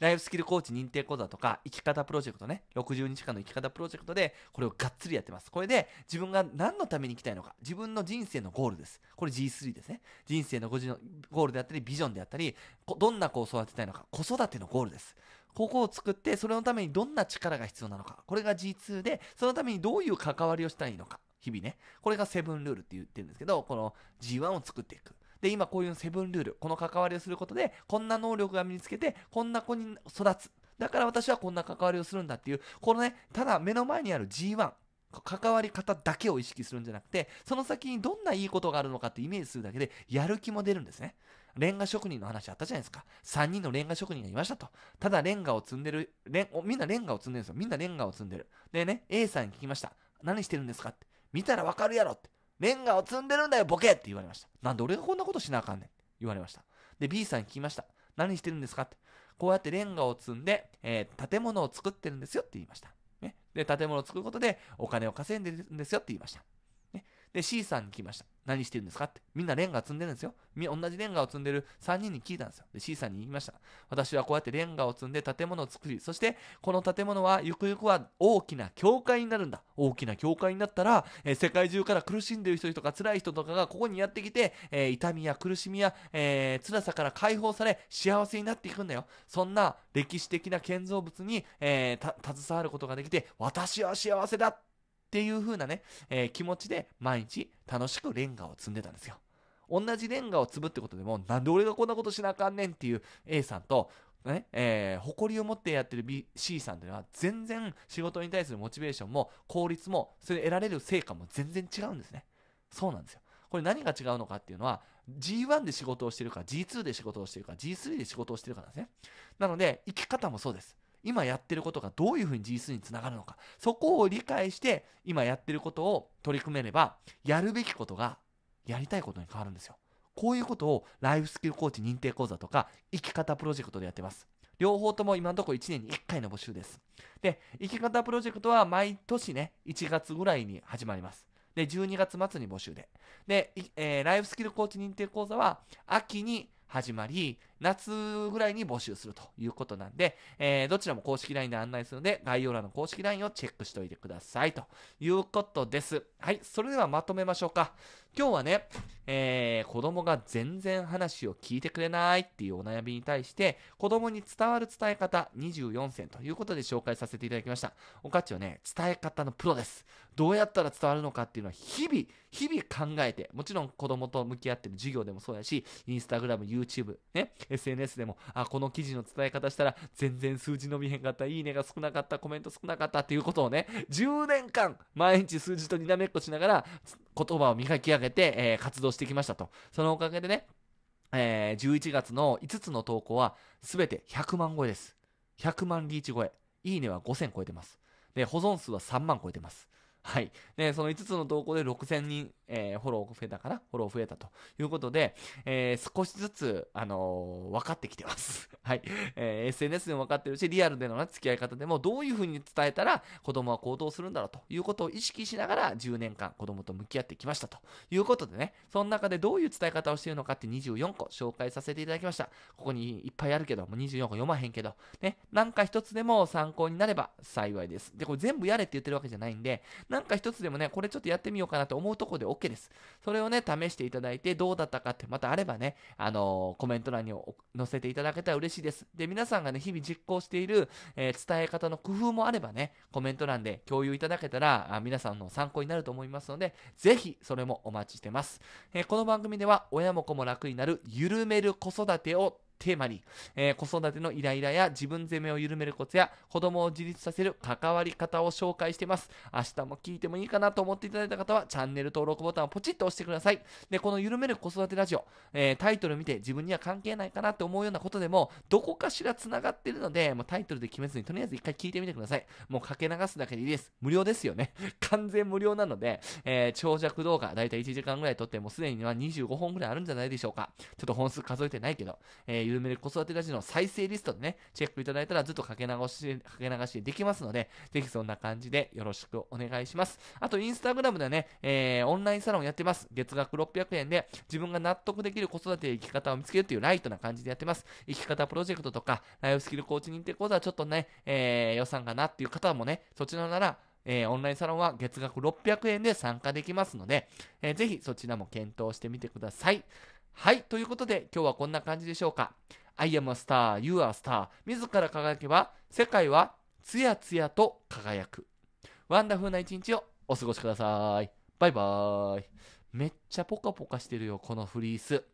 ライフスキルコーチ認定講座とか、生き方プロジェクトね、60日間の生き方プロジェクトで、これをがっつりやってます。これで、自分が何のために生きたいのか、自分の人生のゴールです。これ G3 ですね。人生のゴールであったり、ビジョンであったり、どんな子を育てたいのか、子育てのゴールです。ここを作ってそれのためにどんな力が必要なのかこれが G2 でそのためにどういう関わりをしたらいのか日々ねこれがセブンルールって言ってるんですけどこの G1 を作っていくで今こういうセブンルールこの関わりをすることでこんな能力が身につけてこんな子に育つだから私はこんな関わりをするんだっていうこのねただ目の前にある G1 関わり方だけを意識するんじゃなくてその先にどんないいことがあるのかってイメージするだけでやる気も出るんですねレンガ職人の話あったじゃないですか。3人のレンガ職人がいましたと。ただレンガを積んでる、レンみんなレンガを積んでるんですよ。みんなレンガを積んでる。でね、A さんに聞きました。何してるんですかって。見たらわかるやろって。レンガを積んでるんだよ、ボケって言われました。なんで俺がこんなことしなあかんねん。言われました。で、B さんに聞きました。何してるんですかって。こうやってレンガを積んで、えー、建物を作ってるんですよって言いました。ね、で、建物を作ることでお金を稼いでるんですよって言いました。で、C さんに聞きました。何してるんですかって。みんなレンガ積んでるんですよ。同じレンガを積んでる3人に聞いたんですよ。で、C さんに言いました。私はこうやってレンガを積んで建物を作り、そしてこの建物はゆくゆくは大きな教会になるんだ。大きな教会になったら、えー、世界中から苦しんでる人とか辛い人とかがここにやってきて、えー、痛みや苦しみや、えー、辛さから解放され、幸せになっていくんだよ。そんな歴史的な建造物に、え携わることができて、私は幸せだっていう風なね、えー、気持ちで毎日楽しくレンガを積んでたんですよ。同じレンガを積むってことでも、なんで俺がこんなことしなあかんねんっていう A さんと、ね、えー、誇りを持ってやってる B、C さんというのは、全然仕事に対するモチベーションも、効率も、それ得られる成果も全然違うんですね。そうなんですよ。これ何が違うのかっていうのは、G1 で仕事をしてるか、G2 で仕事をしてるか、G3 で仕事をしてるかなんですね。なので、生き方もそうです。今やってることがどういうふうに G2 につながるのかそこを理解して今やってることを取り組めればやるべきことがやりたいことに変わるんですよこういうことをライフスキルコーチ認定講座とか生き方プロジェクトでやってます両方とも今のところ1年に1回の募集ですで生き方プロジェクトは毎年ね1月ぐらいに始まりますで12月末に募集でで、えー、ライフスキルコーチ認定講座は秋に始まり、夏ぐらいに募集するということなんで、えー、どちらも公式 LINE で案内するので、概要欄の公式 LINE をチェックしておいてくださいということです。はい、それではまとめましょうか。今日はね、えー、子供が全然話を聞いてくれないっていうお悩みに対して、子供に伝わる伝え方24選ということで紹介させていただきました。おかっちはね、伝え方のプロです。どうやったら伝わるのかっていうのは日々、日々考えて、もちろん子供と向き合ってる授業でもそうやし、インスタグラム、YouTube、ね、SNS でも、あ、この記事の伝え方したら全然数字伸びへんかった、いいねが少なかった、コメント少なかったっていうことをね、10年間毎日数字とにらめっこしながら言葉を磨き上げれて、えー、活動してきましたと。そのおかげでね、えー、11月の5つの投稿は、すべて100万超えです。100万リーチ超え。いいねは5000超えてます。で、保存数は3万超えてます。はい。で、その5つの投稿で6000人、えー、フォロー増えたかなフォロー増えたということで、えー、少しずつ、あのー、分かってきてます。[laughs] はい。え SNS でも分かってるし、リアルでの、付き合い方でもどういうふうに伝えたら子供は行動するんだろうということを意識しながら10年間子供と向き合ってきましたということでね、その中でどういう伝え方をしているのかって24個紹介させていただきました。ここにいっぱいあるけど、もう24個読まへんけど、ね、なんか一つでも参考になれば幸いです。で、これ全部やれって言ってるわけじゃないんで、なんか一つでもね、これちょっとやってみようかなと思うとこで OK です。それをね、試していただいて、どうだったかって、またあればね、あのー、コメント欄に載せていただけたら嬉しいです。で、皆さんがね、日々実行している、えー、伝え方の工夫もあればね、コメント欄で共有いただけたら、あ皆さんの参考になると思いますので、ぜひ、それもお待ちしてます。えー、この番組では、親も子も楽になる、緩める子育てをテーマに、えー、子育てのイライラや自分責めを緩めるコツや子供を自立させる関わり方を紹介してます。明日も聞いてもいいかなと思っていただいた方はチャンネル登録ボタンをポチッと押してください。で、この緩める子育てラジオ、えー、タイトル見て自分には関係ないかなって思うようなことでもどこかしら繋がってるので、もうタイトルで決めずにとりあえず一回聞いてみてください。もうかけ流すだけでいいです。無料ですよね。[laughs] 完全無料なので、えー、長尺動画だいたい1時間ぐらい撮ってもうすでには25本ぐらいあるんじゃないでしょうか。ちょっと本数数えてないけど、えー緩める子育てラジオの再生リストでね、チェックいただいたらずっとかけ流し、かけ流しできますので、ぜひそんな感じでよろしくお願いします。あと、インスタグラムではね、えー、オンラインサロンやってます。月額600円で自分が納得できる子育て生き方を見つけるというライトな感じでやってます。生き方プロジェクトとか、ライフスキルコーチ認定講座はちょっとね、えー、予算がなっていう方もね、そちらなら、えー、オンラインサロンは月額600円で参加できますので、えー、ぜひそちらも検討してみてください。はい。ということで、今日はこんな感じでしょうか。I am a star, you are a star. 自ら輝けば、世界はつやつやと輝く。ワンダフルな一日をお過ごしください。バイバーイ。めっちゃポカポカしてるよ、このフリース。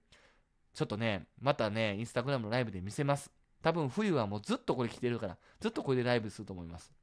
ちょっとね、またね、インスタグラムのライブで見せます。多分冬はもうずっとこれ着てるから、ずっとこれでライブすると思います。